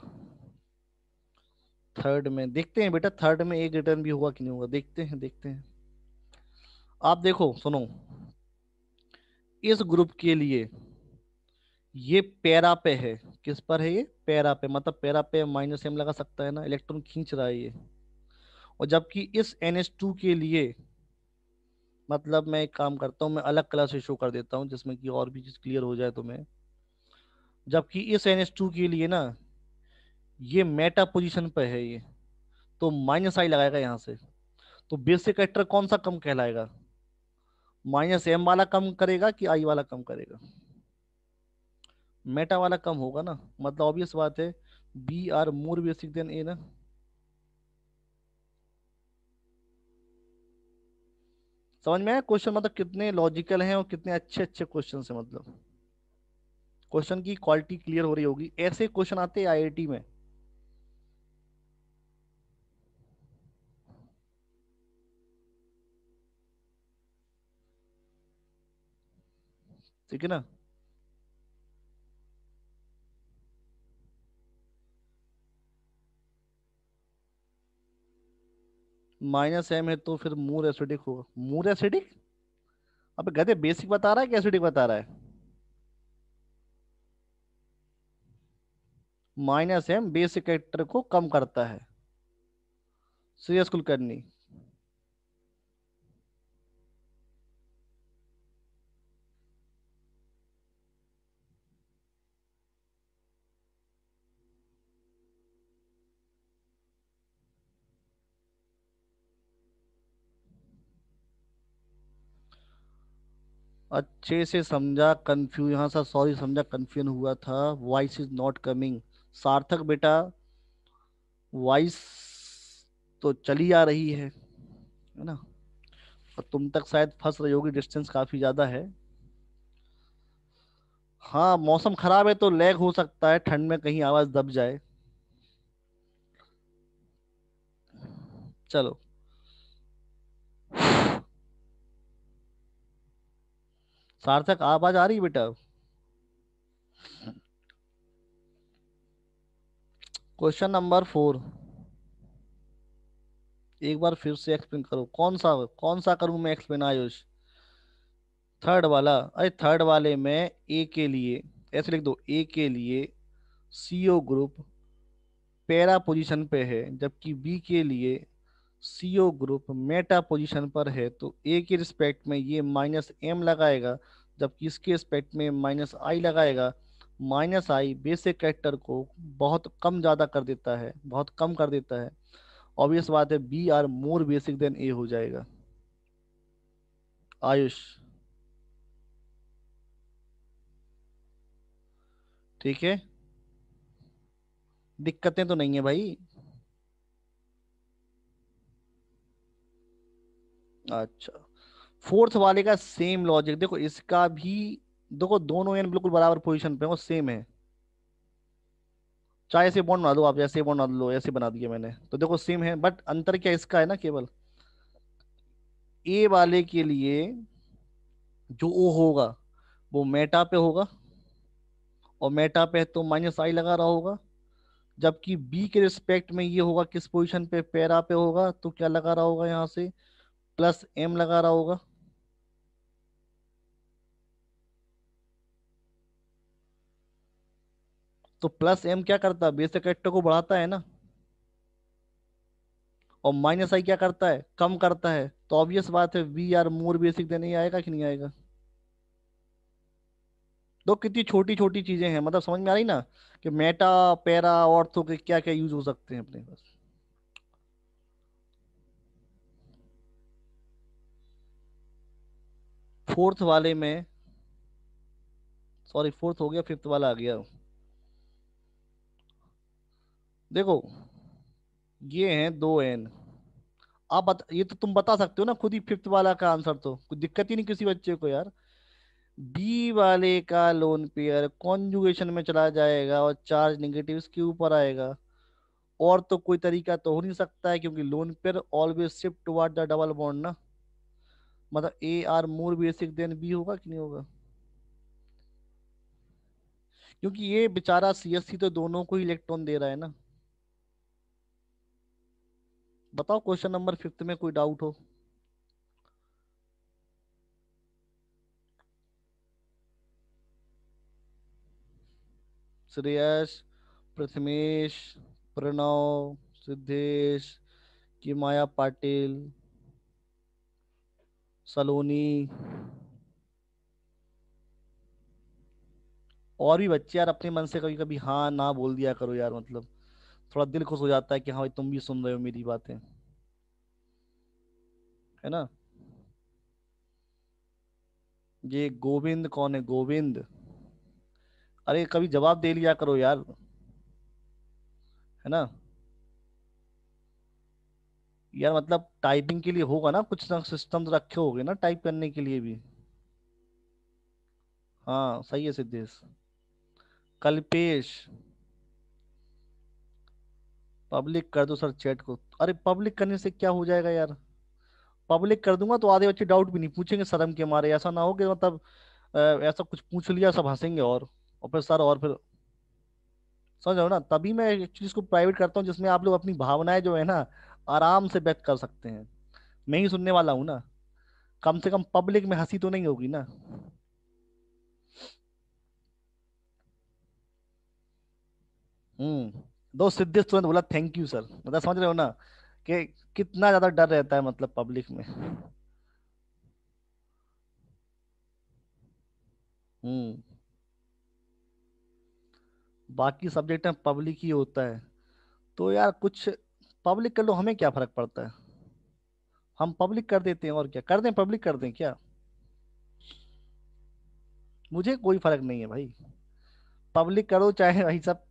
थर्ड में देखते हैं बेटा थर्ड में ए ग्रेटर देन बी होगा कि नहीं होगा देखते हैं देखते हैं आप देखो सुनो इस ग्रुप के लिए ये पैरा पे है किस पर है ये पैरा पे मतलब पैरा पे माइनस एम लगा सकता है ना इलेक्ट्रॉन खींच रहा है ये और जबकि इस एन के लिए मतलब मैं एक काम करता हूँ मैं अलग क्लास शो कर देता हूँ जिसमें कि और भी चीज़ क्लियर हो जाए तुम्हें तो जबकि इस एन एस टू के लिए ना ये मेटा पोजिशन पर है ये तो माइनस आई लगाएगा यहाँ से तो बेसिक एक्टर कौन सा कम कहलाएगा माइनस एम वाला कम करेगा कि आई वाला कम करेगा मेटा वाला कम होगा ना मतलब ऑब्वियस बात है B are more basic than A ना समझ में आया क्वेश्चन मतलब कितने लॉजिकल हैं और कितने अच्छे अच्छे क्वेश्चन है मतलब क्वेश्चन की क्वालिटी क्लियर हो रही होगी ऐसे क्वेश्चन आते हैं आईआईटी में ठीक है ना माइनस एम है तो फिर मूर एसिडिक होगा मूर एसिडिक अब गधे बेसिक बता रहा है कि एसिडिक बता रहा है माइनस एम बेसिक कैरेक्टर को कम करता है सीरियस कुल करनी अच्छे से समझा कन्फ्यू यहाँ सा सॉरी समझा कन्फ्यूजन हुआ था वॉइस इज नॉट कमिंग सार्थक बेटा वॉइस तो चली आ रही है है ना और तुम तक शायद फंस रही होगी डिस्टेंस काफी ज्यादा है हाँ मौसम खराब है तो लैग हो सकता है ठंड में कहीं आवाज दब जाए चलो सार्थक आवाज आ रही बेटा क्वेश्चन नंबर फोर एक बार फिर से एक्सप्लेन करो कौन सा कौन सा करूं मैं एक्सप्लेन आयुष थर्ड वाला अरे थर्ड वाले में ए के लिए ऐसे लिख दो ए के लिए सीओ ग्रुप पैरा पोजीशन पे है जबकि बी के लिए सीओ ग्रुप मेटा पोजीशन पर है तो ए के रिस्पेक्ट में ये माइनस एम लगाएगा जबकि इसके एस्पेक्ट में माइनस आई लगाएगा माइनस आई बेसिक कैरेक्टर को बहुत कम ज़्यादा कर देता है बहुत कम कर देता है ऑब्वियस बात है B are more basic than A हो जाएगा आयुष ठीक है दिक्कतें तो नहीं है भाई अच्छा फोर्थ वाले का सेम लॉजिक देखो इसका भी देखो दोनों एन बिल्कुल बराबर पोजीशन पे वो सेम है चाहे ऐसे बॉन्ड बना दो आप ऐसे बॉन्ड बना लो ऐसे बना दिया मैंने तो देखो सेम है बट अंतर क्या इसका है ना केवल ए वाले के लिए जो ओ होगा वो मेटा पे होगा और मेटा पे तो माइनस आई लगा रहा होगा जबकि बी के रिस्पेक्ट में ये होगा किस पोजीशन पे पैरा पे होगा तो क्या लगा रहा होगा यहाँ से प्लस एम लगा रहा होगा तो प्लस एम क्या करता है बेसिक एक्ट को बढ़ाता है ना और माइनस आई क्या करता है कम करता है तो ऑब्वियस बात है वी आर मोर बेसिक देने आएगा कि नहीं आएगा दो कितनी छोटी छोटी चीजें हैं मतलब समझ में आ रही ना कि मेटा पैरा और के क्या क्या यूज हो सकते हैं अपने पास फोर्थ वाले में सॉरी फोर्थ हो गया फिफ्थ वाला आ गया देखो ये है दो एन आप ये तो तुम बता सकते हो ना खुद ही फिफ्थ वाला का आंसर तो कोई दिक्कत ही नहीं किसी बच्चे को यार बी वाले का लोन पेयर कॉन्जुगेशन में चला जाएगा और चार्ज निगेटिव के ऊपर आएगा और तो कोई तरीका तो हो नहीं सकता है क्योंकि lone pair always shift toward the double bond ना मतलब A are more basic than B होगा कि नहीं होगा क्योंकि ये बेचारा सी तो दोनों को ही इलेक्ट्रॉन दे रहा है ना बताओ क्वेश्चन नंबर फिफ्थ में कोई डाउट हो श्रेयस प्रथमेश प्रणव सिद्धेश की माया पाटिल सलोनी और भी बच्चे यार अपने मन से कभी कभी हाँ ना बोल दिया करो यार मतलब थोड़ा दिल खुश हो जाता है कि हाँ भाई तुम भी सुन रहे हो मेरी बातें है ना ये गोविंद कौन है गोविंद अरे कभी जवाब दे लिया करो यार है ना यार मतलब टाइपिंग के लिए होगा ना कुछ ना सिस्टम रखे होंगे ना टाइप करने के लिए भी हाँ सही है सिद्धेश कल्पेश पब्लिक कर दो सर चैट को अरे पब्लिक करने से क्या हो जाएगा यार पब्लिक कर दूंगा तो आधे बच्चे डाउट भी नहीं पूछेंगे शर्म के मारे ऐसा ना हो कि मतलब ऐसा कुछ पूछ लिया सब हंसेंगे और और फिर सर और फिर समझ रहे ना तभी मैं एक्चुअली इसको प्राइवेट करता हूँ जिसमें आप लोग अपनी भावनाएं जो है ना आराम से व्यक्त कर सकते हैं मैं ही सुनने वाला हूँ ना कम से कम पब्लिक में हंसी तो नहीं होगी ना हम्म दो सिद्धि तुरंत तो बोला थैंक यू सर मतलब समझ रहे हो ना कि कितना ज्यादा डर रहता है मतलब पब्लिक में हम्म बाकी सब्जेक्ट में पब्लिक ही होता है तो यार कुछ पब्लिक कर लो हमें क्या फर्क पड़ता है हम पब्लिक कर देते हैं और क्या कर दें पब्लिक कर दें क्या मुझे कोई फर्क नहीं है भाई पब्लिक करो चाहे भाई सब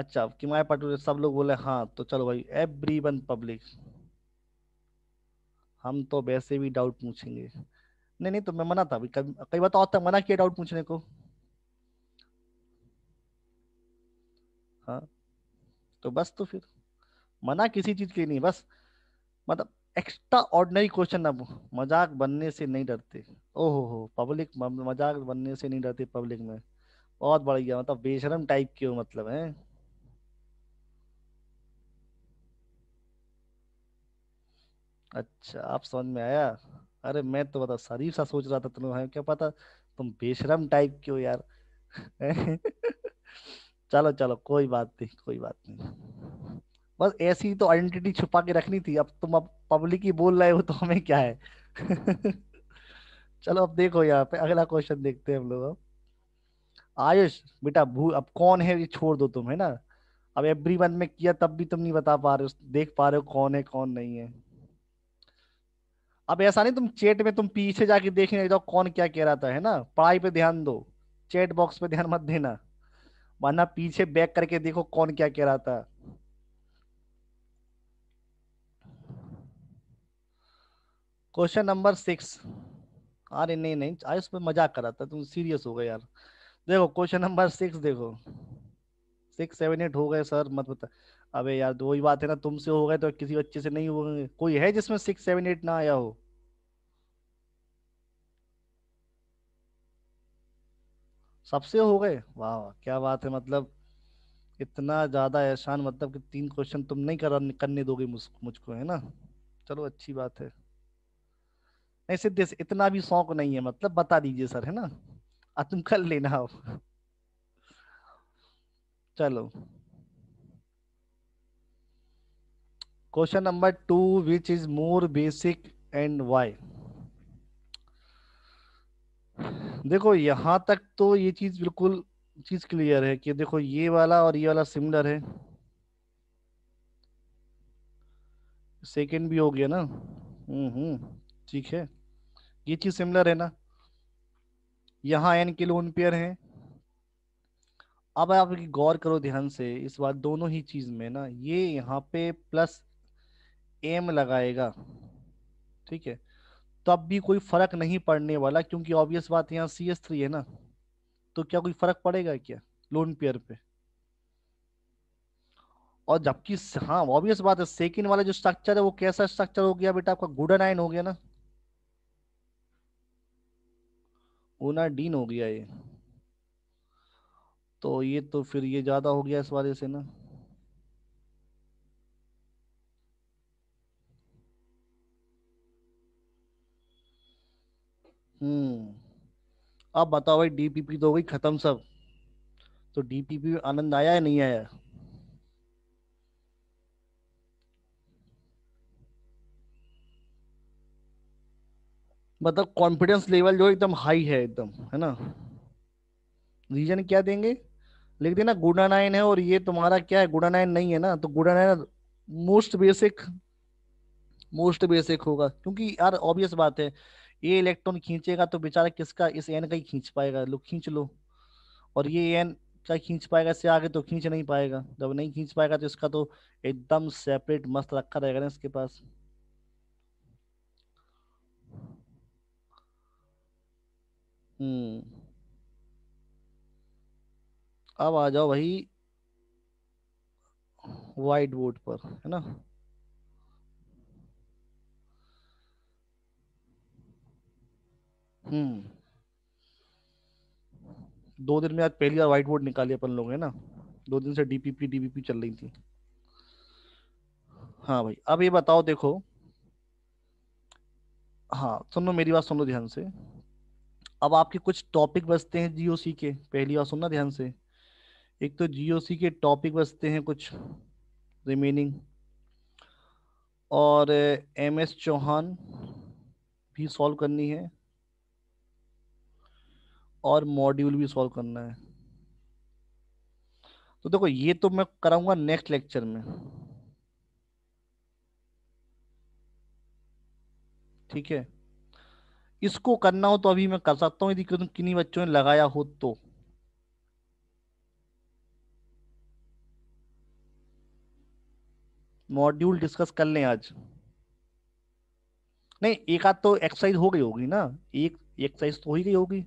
अच्छा किमाया पटोले सब लोग बोले हाँ तो चलो भाई एवरी वन पब्लिक हम तो वैसे भी डाउट पूछेंगे नहीं नहीं तो मैं मना था कई बार तो और मना किया डाउट पूछने को हाँ तो बस तो फिर मना किसी चीज के नहीं बस मतलब एक्स्ट्रा ऑर्डनरी क्वेश्चन अब मजाक बनने से नहीं डरते ओहो हो पब्लिक मजाक बनने से नहीं डरते पब्लिक में बहुत बढ़िया मतलब बेशरम टाइप के हो मतलब है अच्छा आप समझ में आया अरे मैं तो बता शरीफ सा सोच रहा था तुम है हाँ, क्या पता तुम बेशरम टाइप के हो यार [laughs] चलो चलो कोई बात नहीं कोई बात नहीं बस ऐसी तो आइडेंटिटी छुपा के रखनी थी अब तुम अब पब्लिक ही बोल रहे हो तो हमें क्या है [laughs] चलो अब देखो यहाँ पे अगला क्वेश्चन देखते हैं हम लोग अब आयुष बेटा भू अब कौन है ये छोड़ दो तुम है ना अब एवरी में किया तब भी तुम नहीं बता पा रहे हो देख पा रहे हो कौन है कौन नहीं है अब ऐसा नहीं तुम चैट में तुम पीछे जाके देखने जाओ कौन क्या कह रहा था है ना पढ़ाई पे ध्यान दो चैट बॉक्स पे ध्यान मत देना वरना पीछे बैक करके देखो कौन क्या कह रहा था क्वेश्चन नंबर सिक्स अरे नहीं नहीं आयुष पे मजाक कर रहा था तुम सीरियस हो गए यार देखो क्वेश्चन नंबर सिक्स देखो सिक्स सेवन एट हो गए सर मत बता अबे यार दो वही बात है ना तुमसे हो गए तो किसी बच्चे से नहीं हो गए कोई है जिसमें सिक्स सेवन एट ना आया हो सबसे हो गए वाह क्या बात है मतलब इतना ज़्यादा एहसान मतलब कि तीन क्वेश्चन तुम नहीं कर करने दोगे मुझको है ना चलो अच्छी बात है नहीं सिद्धेश इतना भी शौक नहीं है मतलब बता दीजिए सर है ना [laughs] तुम कर लेना चलो question number 2 which is more basic and why देखो यहां तक तो ये चीज बिल्कुल चीज क्लियर है कि देखो ये वाला और ये वाला सिमिलर है सेकेंड भी हो गया ना हम्म, हम्म ठीक है ये चीज सिमिलर है ना यहाँ एन के लोन पेयर है अब आप गौर करो ध्यान से इस बार दोनों ही चीज में ना ये यहाँ पे प्लस एम लगाएगा ठीक है तब तो भी कोई फर्क नहीं पड़ने वाला क्योंकि ऑब्वियस बात यहाँ सी एस थ्री है ना तो क्या कोई फर्क पड़ेगा क्या लोन पेयर पे और जबकि हाँ ऑब्वियस बात है सेकेंड वाला जो स्ट्रक्चर है वो कैसा स्ट्रक्चर हो गया बेटा आपका गुडन आयन हो गया ना ओना डीन हो गया ये तो ये तो फिर ये ज्यादा हो गया इस वाले से ना हम्म अब बताओ भाई डीपीपी तो गई खत्म सब तो डीपीपी में आनंद आया या नहीं आया मतलब कॉन्फिडेंस लेवल जो एकदम हाई है एकदम है ना रीजन क्या देंगे लिख देना गुडा नाइन है और ये तुम्हारा क्या है गुडा नाइन नहीं है ना तो गुडा nine most basic most basic होगा क्योंकि यार ऑब्वियस बात है ये इलेक्ट्रॉन खींचेगा तो बेचारा किसका इस एन का ही खींच पाएगा लो खींच लो और ये एन क्या खींच पाएगा इससे आगे तो खींच नहीं पाएगा जब नहीं खींच पाएगा तो इसका तो एकदम सेपरेट मस्त रखा रहेगा ना इसके पास हम्म अब आ जाओ भाई वाइट बोर्ड पर है ना हम्म। दो दिन में आज पहली बार व्हाइट बोर्ड निकाली अपन लोग है ना दो दिन से डीपीपी डीबीपी चल रही थी हाँ भाई अब ये बताओ देखो हाँ सुनो मेरी बात सुनो ध्यान से अब आपके कुछ टॉपिक बचते हैं जीओसी के पहली बार सुनना ध्यान से एक तो जीओसी के टॉपिक बचते हैं कुछ रिमेनिंग और एम एस चौहान भी सॉल्व करनी है और मॉड्यूल भी सॉल्व करना है तो देखो ये तो मैं कराऊंगा नेक्स्ट लेक्चर में ठीक है इसको करना हो तो अभी मैं कर सकता हूँ यदि किन्हीं बच्चों ने लगाया हो तो मॉड्यूल डिस्कस कर लें आज नहीं एक आध तो एक्सरसाइज हो गई होगी ना एक एक्सरसाइज तो हो ही गई होगी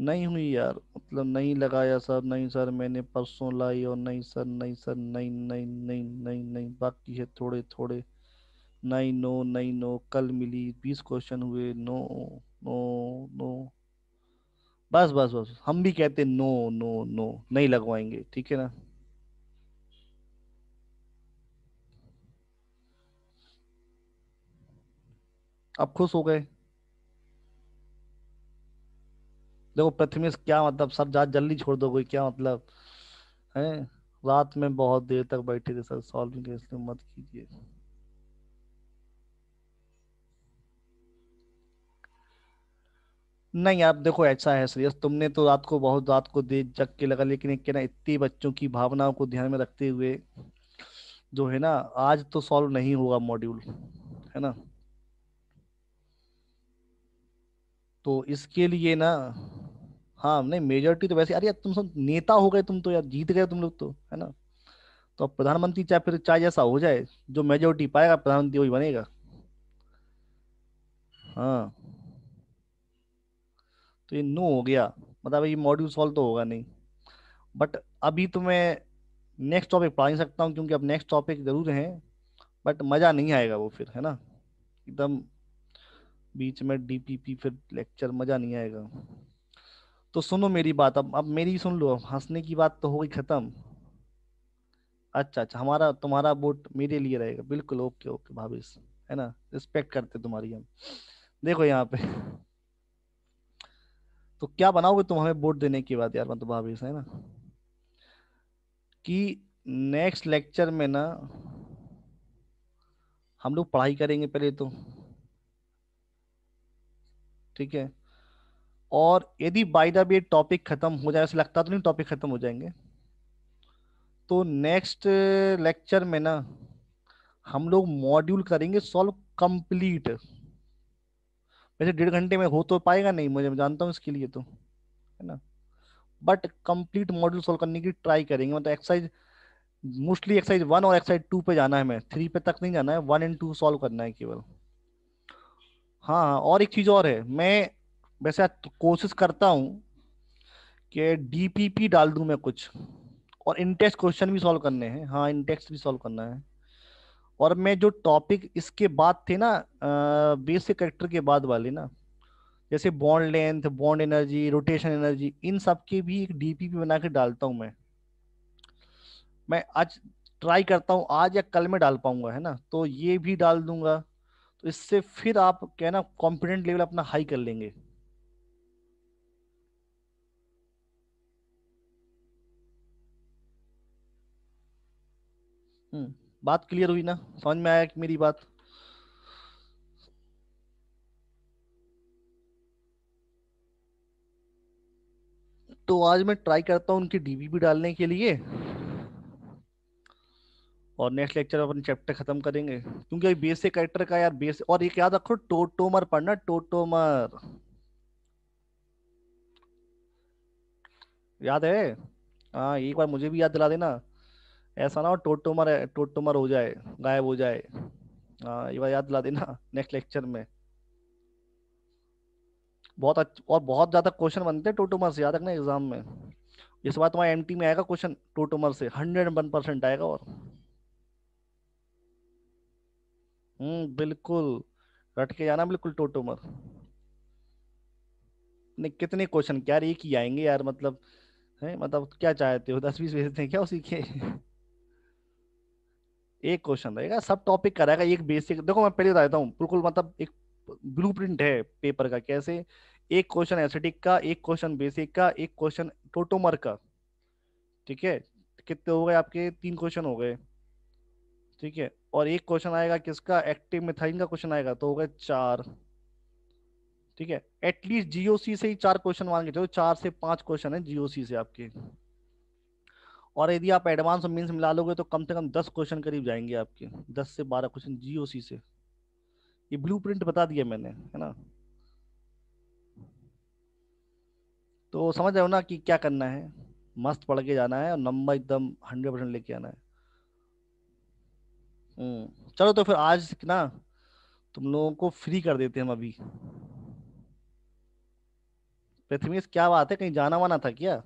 नहीं हुई यार मतलब नहीं लगाया सर नहीं सर मैंने परसों लाई और नहीं सर नहीं सर नहीं नहीं नहीं नहीं नहीं बाकी है थोड़े थोड़े नहीं नो नहीं नो कल मिली बीस क्वेश्चन हुए नो नो नो बस बस बस हम भी कहते नो नो नो नहीं लगवाएंगे ठीक है ना अब खुश हो गए देखो पृथ्वी में क्या मतलब सर जात जल्दी छोड़ कोई क्या मतलब है रात में बहुत देर तक बैठे थे सर सॉल्विंग इसलिए मत कीजिए नहीं आप देखो ऐसा है श्रेयस तुमने तो रात को बहुत रात को दे जग के लगा लेकिन एक ना इतने बच्चों की भावनाओं को ध्यान में रखते हुए जो है ना आज तो सॉल्व नहीं होगा मॉड्यूल है ना तो इसके लिए ना हाँ नहीं मेजोरिटी तो वैसे अरे यार तुम सब नेता हो गए तुम तो यार जीत गए तुम लोग तो है ना तो अब प्रधानमंत्री चाहे फिर चाहे जैसा हो जाए जो मेजोरिटी पाएगा प्रधानमंत्री वही बनेगा हाँ तो ये नो हो गया मतलब ये मॉड्यूल सॉल्व तो होगा नहीं बट अभी तो मैं नेक्स्ट टॉपिक पढ़ा नहीं सकता हूँ क्योंकि अब नेक्स्ट टॉपिक जरूर है बट मज़ा नहीं आएगा वो फिर है ना एकदम बीच में डीपीपी फिर लेक्चर मज़ा नहीं आएगा तो सुनो मेरी बात अब अब मेरी सुन लो हंसने की बात तो हो गई खत्म अच्छा अच्छा हमारा तुम्हारा वोट मेरे लिए रहेगा बिल्कुल ओके ओके भाभी है ना रिस्पेक्ट करते तुम्हारी हम देखो यहाँ पे तो क्या बनाओगे तुम हमें वोट देने के बाद यार मतलब भाभी है ना कि नेक्स्ट लेक्चर में ना हम लोग पढ़ाई करेंगे पहले तो ठीक है और यदि बाय द वे टॉपिक खत्म हो जाए ऐसा लगता तो नहीं टॉपिक खत्म हो जाएंगे तो नेक्स्ट लेक्चर में ना हम लोग मॉड्यूल करेंगे सॉल्व कंप्लीट वैसे डेढ़ घंटे में हो तो पाएगा नहीं मुझे जानता हूँ इसके लिए तो है ना बट कंप्लीट मॉड्यूल सॉल्व करने की ट्राई करेंगे मतलब एक्सरसाइज मोस्टली एक्सरसाइज वन और एक्सरसाइज टू पे जाना है हमें थ्री पे तक नहीं जाना है वन एंड टू सॉल्व करना है केवल हाँ और एक चीज़ और है मैं वैसे तो कोशिश करता हूँ कि डीपीपी डाल दूं मैं कुछ और इंटेक्स क्वेश्चन भी सॉल्व करने हैं हाँ इंटेक्स भी सॉल्व करना है और मैं जो टॉपिक इसके बाद थे ना बेसिक करेक्टर के बाद वाले ना जैसे bond length bond energy rotation energy इन सब के भी एक डीपीपी बना के डालता हूँ मैं मैं आज ट्राई करता हूँ आज या कल में डाल पाऊंगा है ना तो ये भी डाल दूंगा तो इससे फिर आप क्या ना कॉन्फिडेंट लेवल अपना हाई कर लेंगे बात क्लियर हुई ना समझ में आया मेरी बात तो आज मैं ट्राई करता हूँ उनकी डीबीबी डालने के लिए और नेक्स्ट लेक्चर अपन चैप्टर खत्म करेंगे क्योंकि अभी बेसिक कैरेक्टर का यार बेस और एक याद रखो टोटोमर पढ़ना टोटोमर याद है हाँ एक बार मुझे भी याद दिला देना ऐसा ना हो टोट टूमर टोट टूमर हो जाए गायब हो जाए हाँ ये बात याद दिला देना नेक्स्ट लेक्चर में बहुत अच्छा और बहुत ज़्यादा क्वेश्चन बनते हैं टोटोमर से याद रखना एग्जाम में इस बार तुम्हारे एमटी में आएगा क्वेश्चन टोटोमर से हंड्रेड वन परसेंट आएगा और हम्म बिल्कुल रट के जाना बिल्कुल टोटोमर नहीं कितने क्वेश्चन क्या एक ही आएंगे यार मतलब है मतलब क्या चाहते हो दस बीस भेजते हैं क्या उसी के एक क्वेश्चन रहेगा सब टॉपिक का रहेगा एक बेसिक देखो मैं पहले बता देता हूँ बिल्कुल मतलब एक ब्लू है पेपर का कैसे एक क्वेश्चन एसेटिक का एक क्वेश्चन बेसिक का एक क्वेश्चन टोटोमर का ठीक है कितने हो गए आपके तीन क्वेश्चन हो गए ठीक है और एक क्वेश्चन आएगा किसका एक्टिव मिथाइन का क्वेश्चन आएगा तो हो गए चार ठीक है एटलीस्ट जीओसी से ही चार क्वेश्चन मान के चलो चार से पांच क्वेश्चन है जीओसी से आपके और यदि आप एडवांस और मीन्स मिला लोगे तो कम से कम दस क्वेश्चन करीब जाएंगे आपके दस से बारह क्वेश्चन जीओसी से ये ब्लू प्रिंट बता दिया मैंने है ना तो समझ रहे हो ना कि क्या करना है मस्त पढ़ के जाना है और नंबर एकदम हंड्रेड परसेंट लेके आना है हम्म, चलो तो फिर आज ना तुम लोगों को फ्री कर देते हैं हम अभी पृथ्वी क्या बात है कहीं जाना वाना था क्या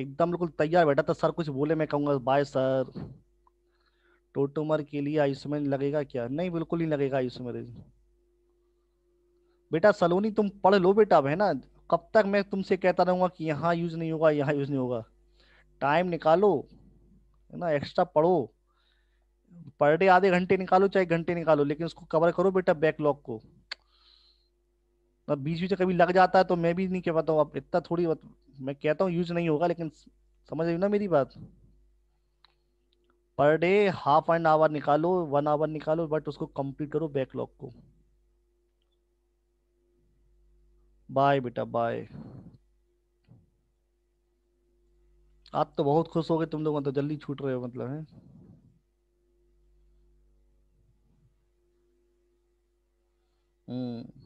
एकदम बिल्कुल तैयार बैठा था सर कुछ बोले मैं कहूँगा बाय सर टोटोमर के लिए आयुष्मान लगेगा क्या नहीं बिल्कुल नहीं लगेगा आयुष्मान बेटा सलोनी तुम पढ़ लो बेटा अब है ना कब तक मैं तुमसे कहता रहूंगा कि यहाँ यूज नहीं होगा यहाँ यूज नहीं होगा टाइम निकालो है ना एक्स्ट्रा पढ़ो पर डे आधे घंटे निकालो चाहे घंटे निकालो लेकिन उसको कवर करो बेटा बैकलॉग को तो बीच बीच कभी लग जाता है तो मैं भी नहीं कह पाता हूँ अब इतना थोड़ी मैं कहता हूँ यूज नहीं होगा लेकिन समझ रही ना मेरी बात पर डे हाफ एंड आवर निकालो वन आवर निकालो बट उसको कंप्लीट करो बैकलॉग को बाय बेटा बाय आप तो बहुत खुश हो गए तुम लोग मतलब तो जल्दी छूट रहे हो मतलब है हम्म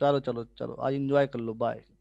चलो चलो चलो आज इंजॉय कर लो बाय